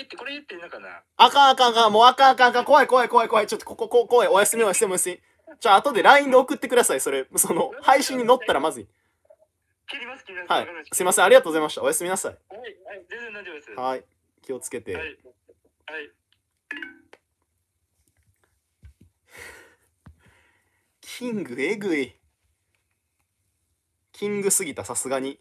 言って、これ言っていいのかなあかんあかんあかん、もうあかんあかんあかん、怖い怖い怖い怖い、ちょっとこここ怖い、おやすみおやすみおやすみ。じゃあ後で LINE で送ってください、それ、その、配信に乗ったらまずい。切ります切ります。はい。すいません、ありがとうございました。おやすみなさい。はい、はい、全然大丈夫です。はい。気をつけて。はい。はい、キング、えぐい。キングすぎた、さすがに。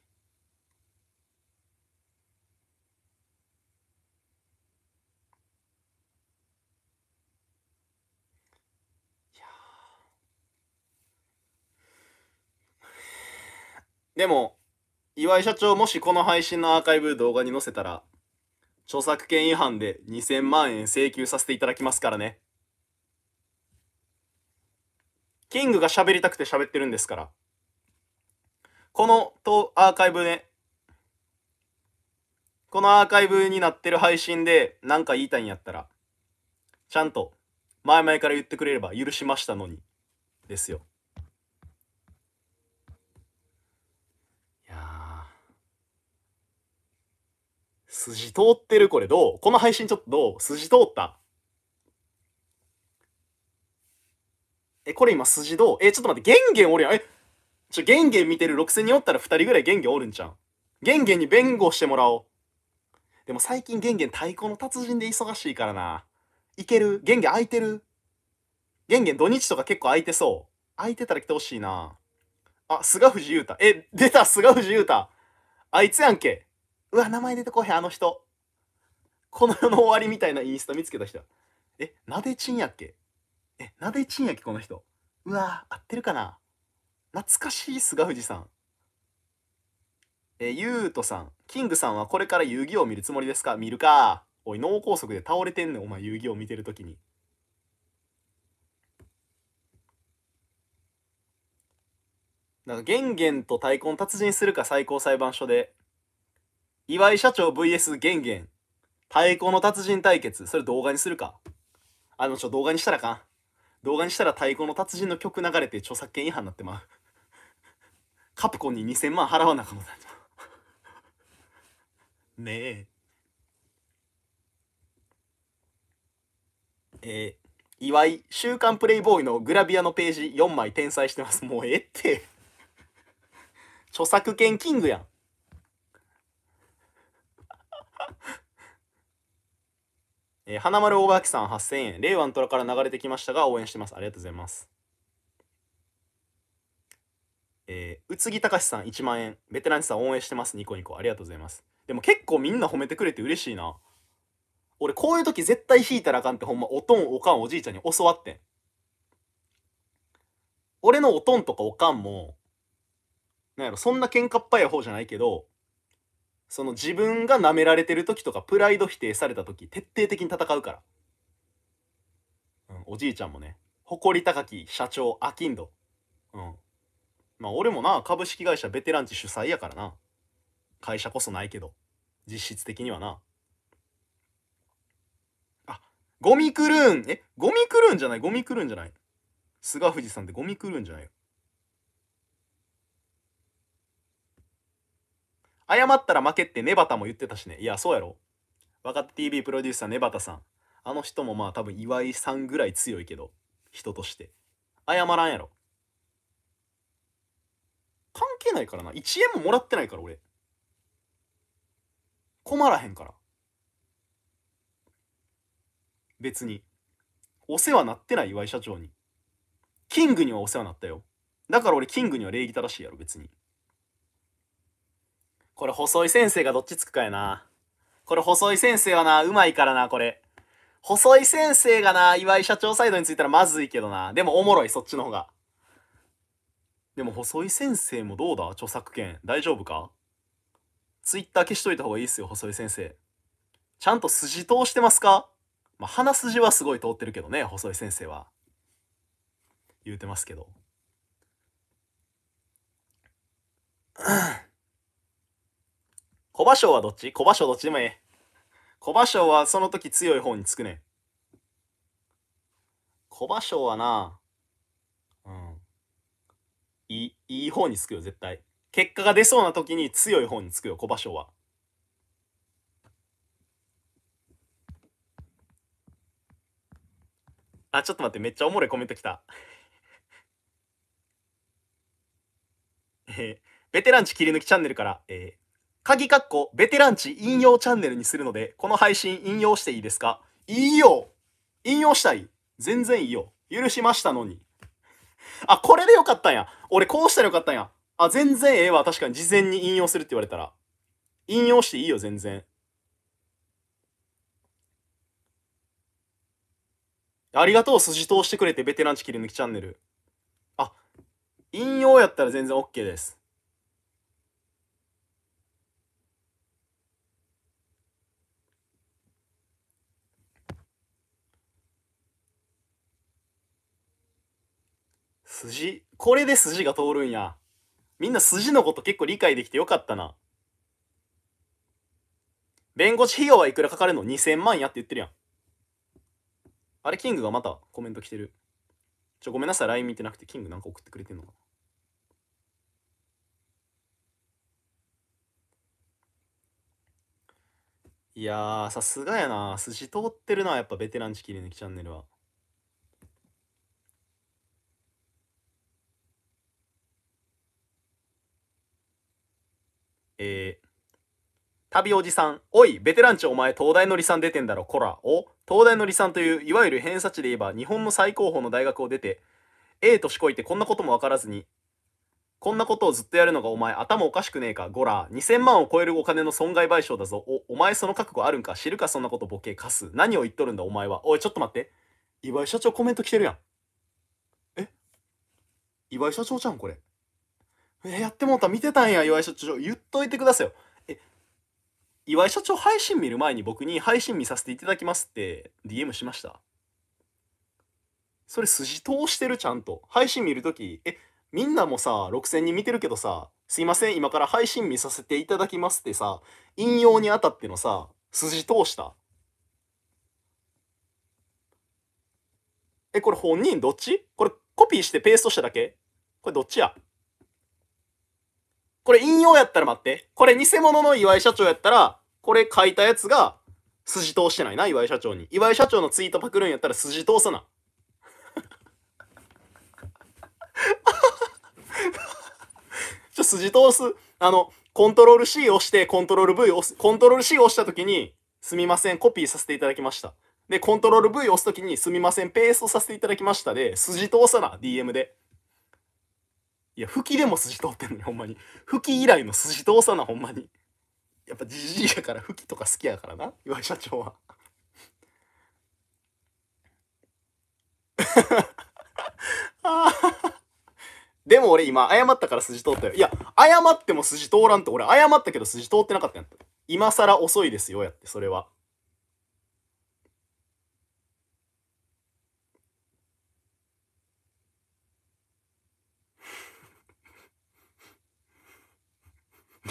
でも、岩井社長もしこの配信のアーカイブ動画に載せたら、著作権違反で2000万円請求させていただきますからね。キングが喋りたくて喋ってるんですから。このとアーカイブね、このアーカイブになってる配信で何か言いたいんやったら、ちゃんと前々から言ってくれれば許しましたのに、ですよ。筋通ってるこれどうこの配信ちょっとどう筋通ったえ、これ今筋どうえ、ちょっと待って、ゲンおるやん。え、ちょ、ゲンゲン見てる6000人おったら2人ぐらい元ンおるんじゃん。ゲンに弁護してもらおう。でも最近ゲンゲン太鼓の達人で忙しいからな。いける元ン空いてるゲン土日とか結構空いてそう。空いてたら来てほしいな。あ、菅藤裕太。え、出た菅藤裕太。あいつやんけ。うわ、名前出てこへん、あの人。この世の終わりみたいなインスタ見つけた人。え、なでちんやっけえ、なでちんやっけ、この人。うわ、合ってるかな懐かしい菅藤さん。え、ゆうとさん。キングさんはこれから遊戯王見るつもりですか見るか。おい、脳梗塞で倒れてんねん、お前、遊戯王見てるときに。なんか、ゲンゲと太鼓の達人するか最高裁判所で岩井社長 VS 玄玄太鼓の達人対決それ動画にするかあのちょ動画にしたらか動画にしたら太鼓の達人の曲流れて著作権違反になってまうカプコンに2000万払わなかもなねええー、岩井「週刊プレイボーイ」のグラビアのページ4枚転載してますもうええって著作権キングやん えー、花丸大脇さん8000円。令和の虎から流れてきましたが、応援してます。ありがとうございます。えー、宇津木隆さん1万円。ベテランさん応援してます。ニコニコ。ありがとうございます。でも結構みんな褒めてくれて嬉しいな。俺こういう時絶対引いたらあかんってほんまおとんおかんおじいちゃんに教わってん。俺のおとんとかおかんも、なんやろ、そんな喧嘩っ早い方じゃないけど、その自分が舐められてる時とかプライド否定された時徹底的に戦うから、うん、おじいちゃんもね誇り高き社長アキンドうんまあ俺もな株式会社ベテランチ主催やからな会社こそないけど実質的にはなあゴミクルーンえゴミクルーンじゃないゴミクルーンじゃない菅藤さんってゴミクルーンじゃないよ謝ったら負けってネバタも言ってたしね。いや、そうやろ。若手 TV プロデューサーネバタさん。あの人もまあ多分岩井さんぐらい強いけど、人として。謝らんやろ。関係ないからな。1円ももらってないから俺。困らへんから。別に。お世話なってない岩井社長に。キングにはお世話なったよ。だから俺キングには礼儀正しいやろ別に。これ細井先生がどっちつくかやなこれ細井先生はなうまいからなこれ細井先生がな岩井社長サイドについたらまずいけどなでもおもろいそっちの方がでも細井先生もどうだ著作権大丈夫かツイッター消しといた方がいいっすよ細井先生ちゃんと筋通してますかまあ鼻筋はすごい通ってるけどね細井先生は言うてますけど小馬賞はどっち小馬賞どっちでもええ。小馬賞はその時強い方につくね。小馬賞はな、うん。いい、いい方につくよ、絶対。結果が出そうな時に強い方につくよ、小馬賞は。あ、ちょっと待って、めっちゃおもろいコメントきた。えー、ベテランチ切り抜きチャンネルから、えー、鍵括弧ベテランチ引用チャンネルにするので、この配信引用していいですかいいよ引用したい全然いいよ。許しましたのに。あ、これでよかったんや。俺こうしたらよかったんや。あ、全然ええわ。確かに事前に引用するって言われたら。引用していいよ、全然。ありがとう、筋通してくれて、ベテランチ切り抜きチャンネル。あ、引用やったら全然 OK です。筋これで筋が通るんやみんな筋のこと結構理解できてよかったな弁護士費用はいくらかかるの2000万やって言ってるやんあれキングがまたコメント来てるちょごめんなさい LINE 見てなくてキングなんか送ってくれてんのかないやさすがやな筋通ってるなやっぱベテランチきりぬきチャンネルは旅おじさん、おい、ベテランちお前、東大のりさん出てんだろ、こら、お、東大のりさんという、いわゆる偏差値で言えば、日本の最高峰の大学を出て、ええ年こいてこんなこともわからずに、こんなことをずっとやるのがお前、頭おかしくねえか、ゴラ、2000万を超えるお金の損害賠償だぞ、お、お前その覚悟あるんか、知るか、そんなことボケかす、何を言っとるんだ、お前は、おい、ちょっと待って、岩井社長コメント来てるやん。え岩井社長じゃん、これ。え、やってもうた、見てたんや、岩井社長、言っといてくださいよ。岩井社長配信見る前に僕に配信見させていただきますって DM しましたそれ筋通してるちゃんと配信見るときえみんなもさ6000人見てるけどさすいません今から配信見させていただきますってさ引用にあたってのさ筋通したえこれ本人どっちこれコピーしてペーストしただけこれどっちやこれ引用やったら待って。これ偽物の岩井社長やったら、これ書いたやつが筋通してないな、岩井社長に。岩井社長のツイートパクるんやったら筋通さな。ちょ、筋通す。あの、コントロール C 押して、コントロール V 押す。コントロール C 押したときに、すみません、コピーさせていただきました。で、コントロール V 押すときに、すみません、ペーストさせていただきましたで、筋通さな、DM で。いや、吹きでも筋通ってんの、に、ほんまに。吹き以来の筋通さな、ほんまに。やっぱじじいやから吹きとか好きやからな岩井社長は でも俺今謝ったから筋通ったよいや謝っても筋通らんと俺謝ったけど筋通ってなかったやん今更遅いですよやってそれは。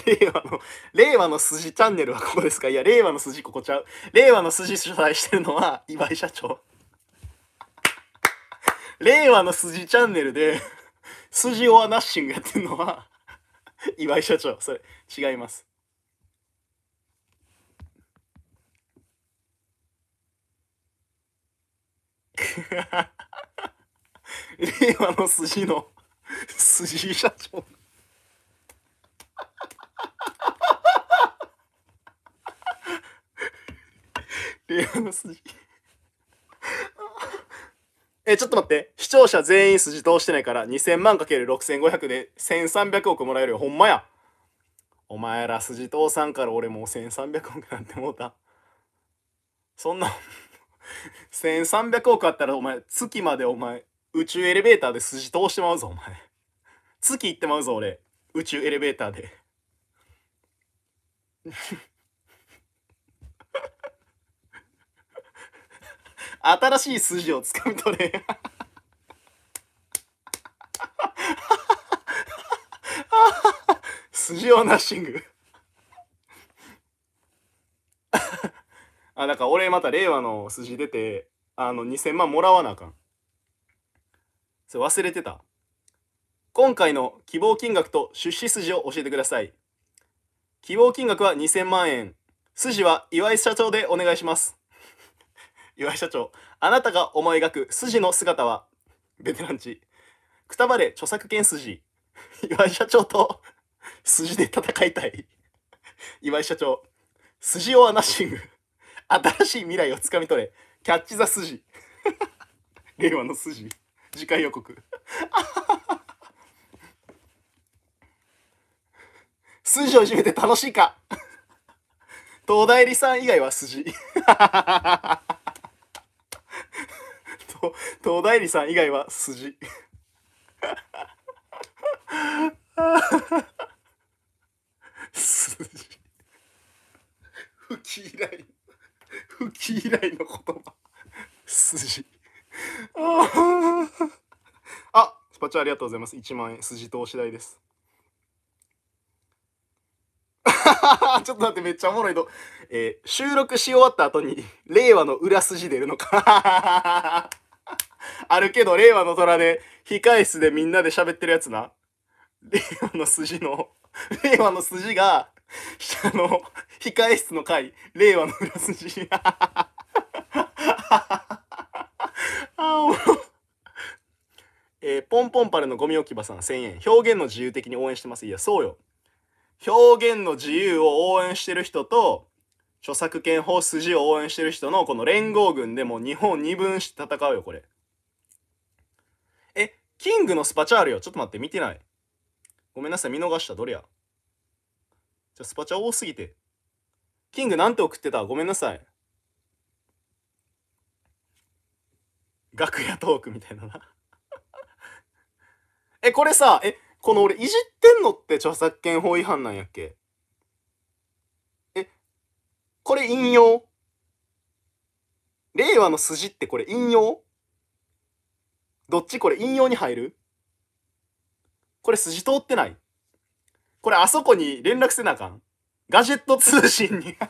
令和の、令和の筋チャンネルはここですかいや、令和の筋ここちゃう。令和の筋主催してるのは岩井社長。令和の筋チャンネルで、筋オアナッシングやってるのは岩井社長。それ、違います。令和の筋の筋社長。令和の筋えちょっと待って視聴者全員筋通してないから2000万 ×6500 で1300億もらえるよほんまやお前ら筋通さんから俺もう1300億なんてもうたそんな1300億あったらお前月までお前宇宙エレベーターで筋通してまうぞお前月行ってまうぞ俺宇宙エレベーターで新しい筋をつかみ取あ、筋をナッシングあか俺また令和の筋出てあの2000万もらわなあかんそれ忘れてた今回の希望金額と出資筋を教えてください希望金額は2000万円筋は岩井社長でお願いします岩井社長あなたが思い描く筋の姿はベテラン地くたばれ著作権筋岩井社長と筋で戦いたい岩井社長筋をアナッシング新しい未来をつかみ取れキャッチ・ザ・筋令和の筋次回予告筋をいじめて楽しいか東大理さん以外は筋 東大理さん以外は筋筋 不き以来不き以来の言葉筋 あスパチャありがとうございます1万円筋通し代ですちょっと待ってめっちゃおもろいと、えー、収録し終わった後に令和の裏筋出るのかあるけど、令和の虎で、控え室でみんなで喋ってるやつな。令和の筋の、令和の筋が、あの、控え室の回、令和の裏筋。あ、おえー、ポンポンパルのゴミ置き場さん1000円。表現の自由的に応援してます。いや、そうよ。表現の自由を応援してる人と、著作権法筋を応援してる人のこの連合軍でも日本二分して戦うよ、これ。キングのスパチャあるよ。ちょっと待って、見てない。ごめんなさい、見逃した。どれや。じゃ、スパチャ多すぎて。キングなんて送ってたごめんなさい。楽屋トークみたいなな え、これさ、え、この俺いじってんのって著作権法違反なんやっけえ、これ引用令和の筋ってこれ引用どっちこれ引用に入るこれ筋通ってないこれあそこに連絡せなあかんガジェット通信に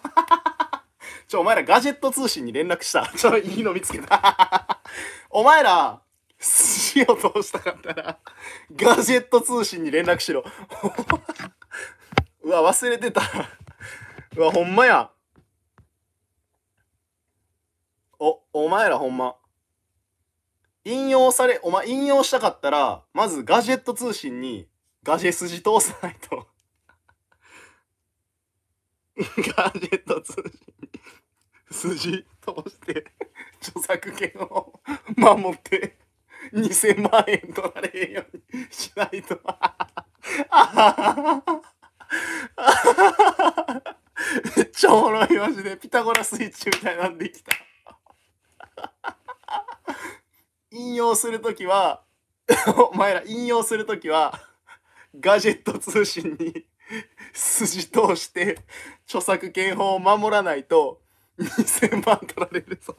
ちょ、お前らガジェット通信に連絡した。ちょ、いいの見つけた。お前ら、筋を通したかったら、ガジェット通信に連絡しろ。うわ、忘れてた。うわ、ほんまや。お、お前らほんま。引用され、お前引用したかったら、まずガジェット通信にガジェ筋通さないと ガジェット通信に筋通して著作権を守って2000万円取られへんようにしないと。めっちゃおもろいマジで。ピタゴラスイッチみたいなんできた。引用する時は お前ら引用する時はガジェット通信に筋通して著作権法を守らないと2000万取られるぞ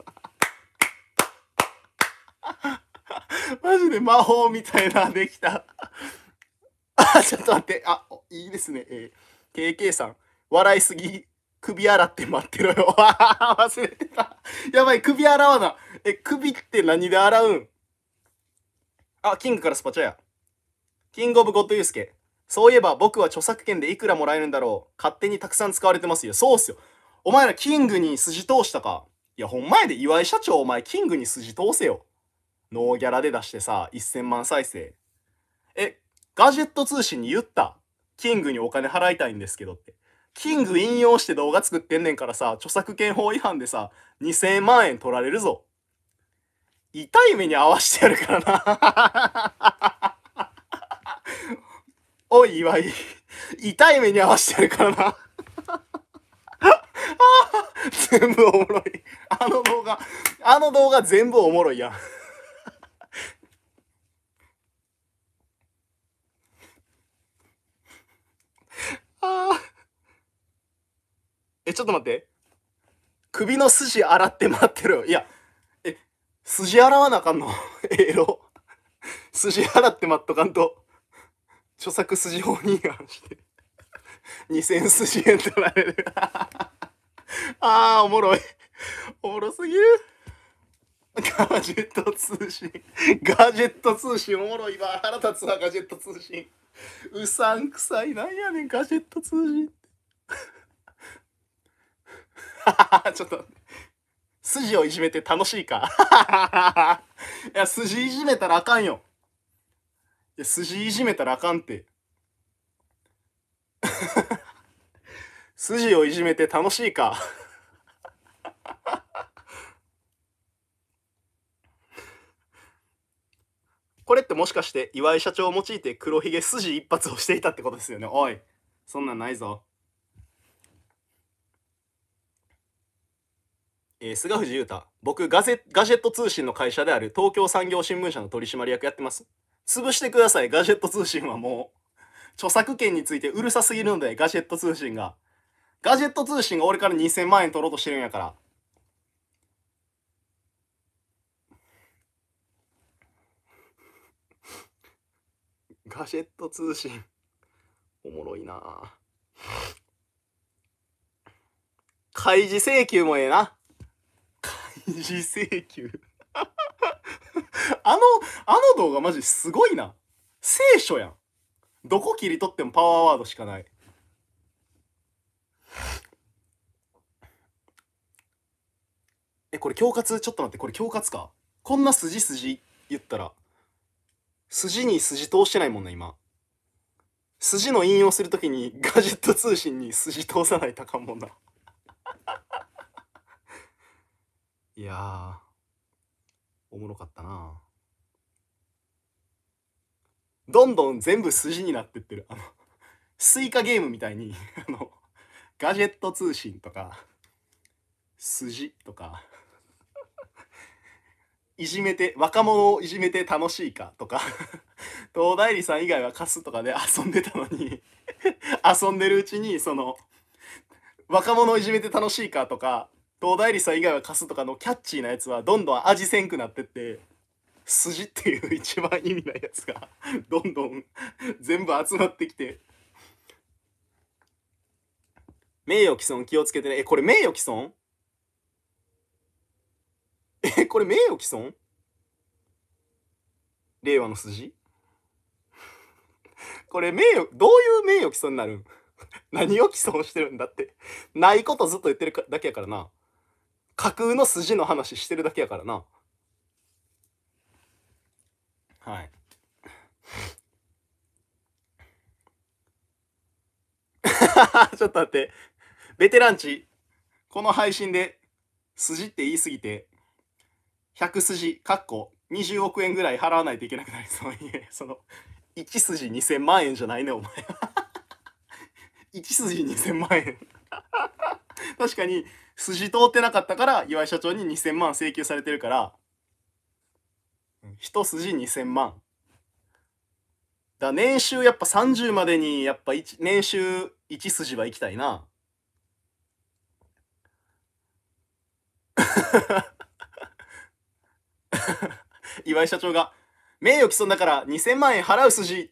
マジで魔法みたいなできた あちょっと待ってあいいですねえー、KK さん笑いすぎ首洗って待ってろよ。忘れてた。やばい、首洗わな。え、首って何で洗うんあ、キングからスパチャや。キングオブゴッドユースケ。そういえば僕は著作権でいくらもらえるんだろう。勝手にたくさん使われてますよ。そうっすよ。お前らキングに筋通したか。いや、ほんまやで、岩井社長、お前キングに筋通せよ。ノーギャラで出してさ、1000万再生。え、ガジェット通信に言った。キングにお金払いたいんですけどって。キング引用して動画作ってんねんからさ、著作権法違反でさ、2000万円取られるぞ。痛い目に合わしてやるからな。おい、岩井。痛い目に合わしてやるからな。全部おもろい。あの動画、あの動画全部おもろいやん。ああ。え、ちょっと待って。首の筋洗って待ってる。いや、え、筋洗わなあかんのええろ。筋洗って待っとかんと、著作筋法に違反して、2000筋円取られる あー、おもろい。おもろすぎる。ガジェット通信。ガジェット通信おもろいわ。腹立つわ、ガジェット通信。うさんくさい。なんやねん、ガジェット通信って。ちょっと、筋をいじめて楽しいか いや、筋いじめたらあかんよ。いや、筋いじめたらあかんって。筋をいじめて楽しいかこれってもしかして岩井社長を用いて黒ひげ筋一発をしていたってことですよね。おい、そんなんないぞ。えー、菅藤裕太僕ガゼガジェット通信の会社である東京産業新聞社の取締役やってます潰してくださいガジェット通信はもう著作権についてうるさすぎるのでガジェット通信がガジェット通信が俺から2000万円取ろうとしてるんやからガジェット通信おもろいな開示請求もええな次請求あの、あの動画マジすごいな。聖書やん。どこ切り取ってもパワーワードしかない。え、これ恐喝ちょっと待って、これ恐喝か。こんな筋筋言ったら、筋に筋通してないもんね、今。筋の引用するときにガジェット通信に筋通さないとあかんもんな。いやおもろかったなどんどん全部筋になってってるあのスイカゲームみたいに あのガジェット通信とか筋とかいじめて若者をいじめて楽しいかとか東大理さん以外は貸すとかで遊んでたのに遊んでるうちにその若者をいじめて楽しいかとか東大理さん以外は貸すとかのキャッチーなやつはどんどん味せんくなってって筋っていう一番意味ないやつが どんどん全部集まってきて名誉毀損気をつけてねえこれ名誉毀損えこれ名誉毀損令和の筋 これ名誉どういう名誉毀損になるん 何を毀損してるんだってないことずっと言ってるだけやからな架空の筋の話してるだけやからなはい ちょっと待ってベテランチこの配信で筋って言いすぎて100筋かっこ20億円ぐらい払わないといけなくなりそういえその1筋2000万円じゃないねお前1 筋2000万円確かに筋通ってなかったから岩井社長に2000万請求されてるから一筋2000万だ年収やっぱ30までにやっぱ年収1筋は行きたいな 岩井社長が名誉毀損だから2000万円払う筋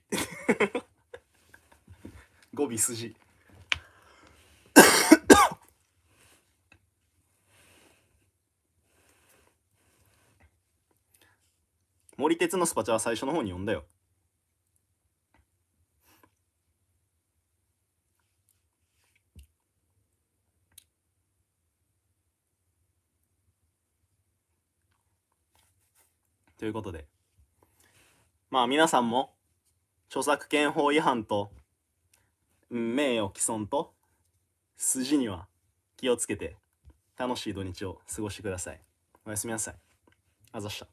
語尾筋森鉄のスパチャは最初の方に読んだよということでまあ皆さんも著作権法違反と名誉毀損と筋には気をつけて楽しい土日を過ごしてください。おやすみなさい。あざした。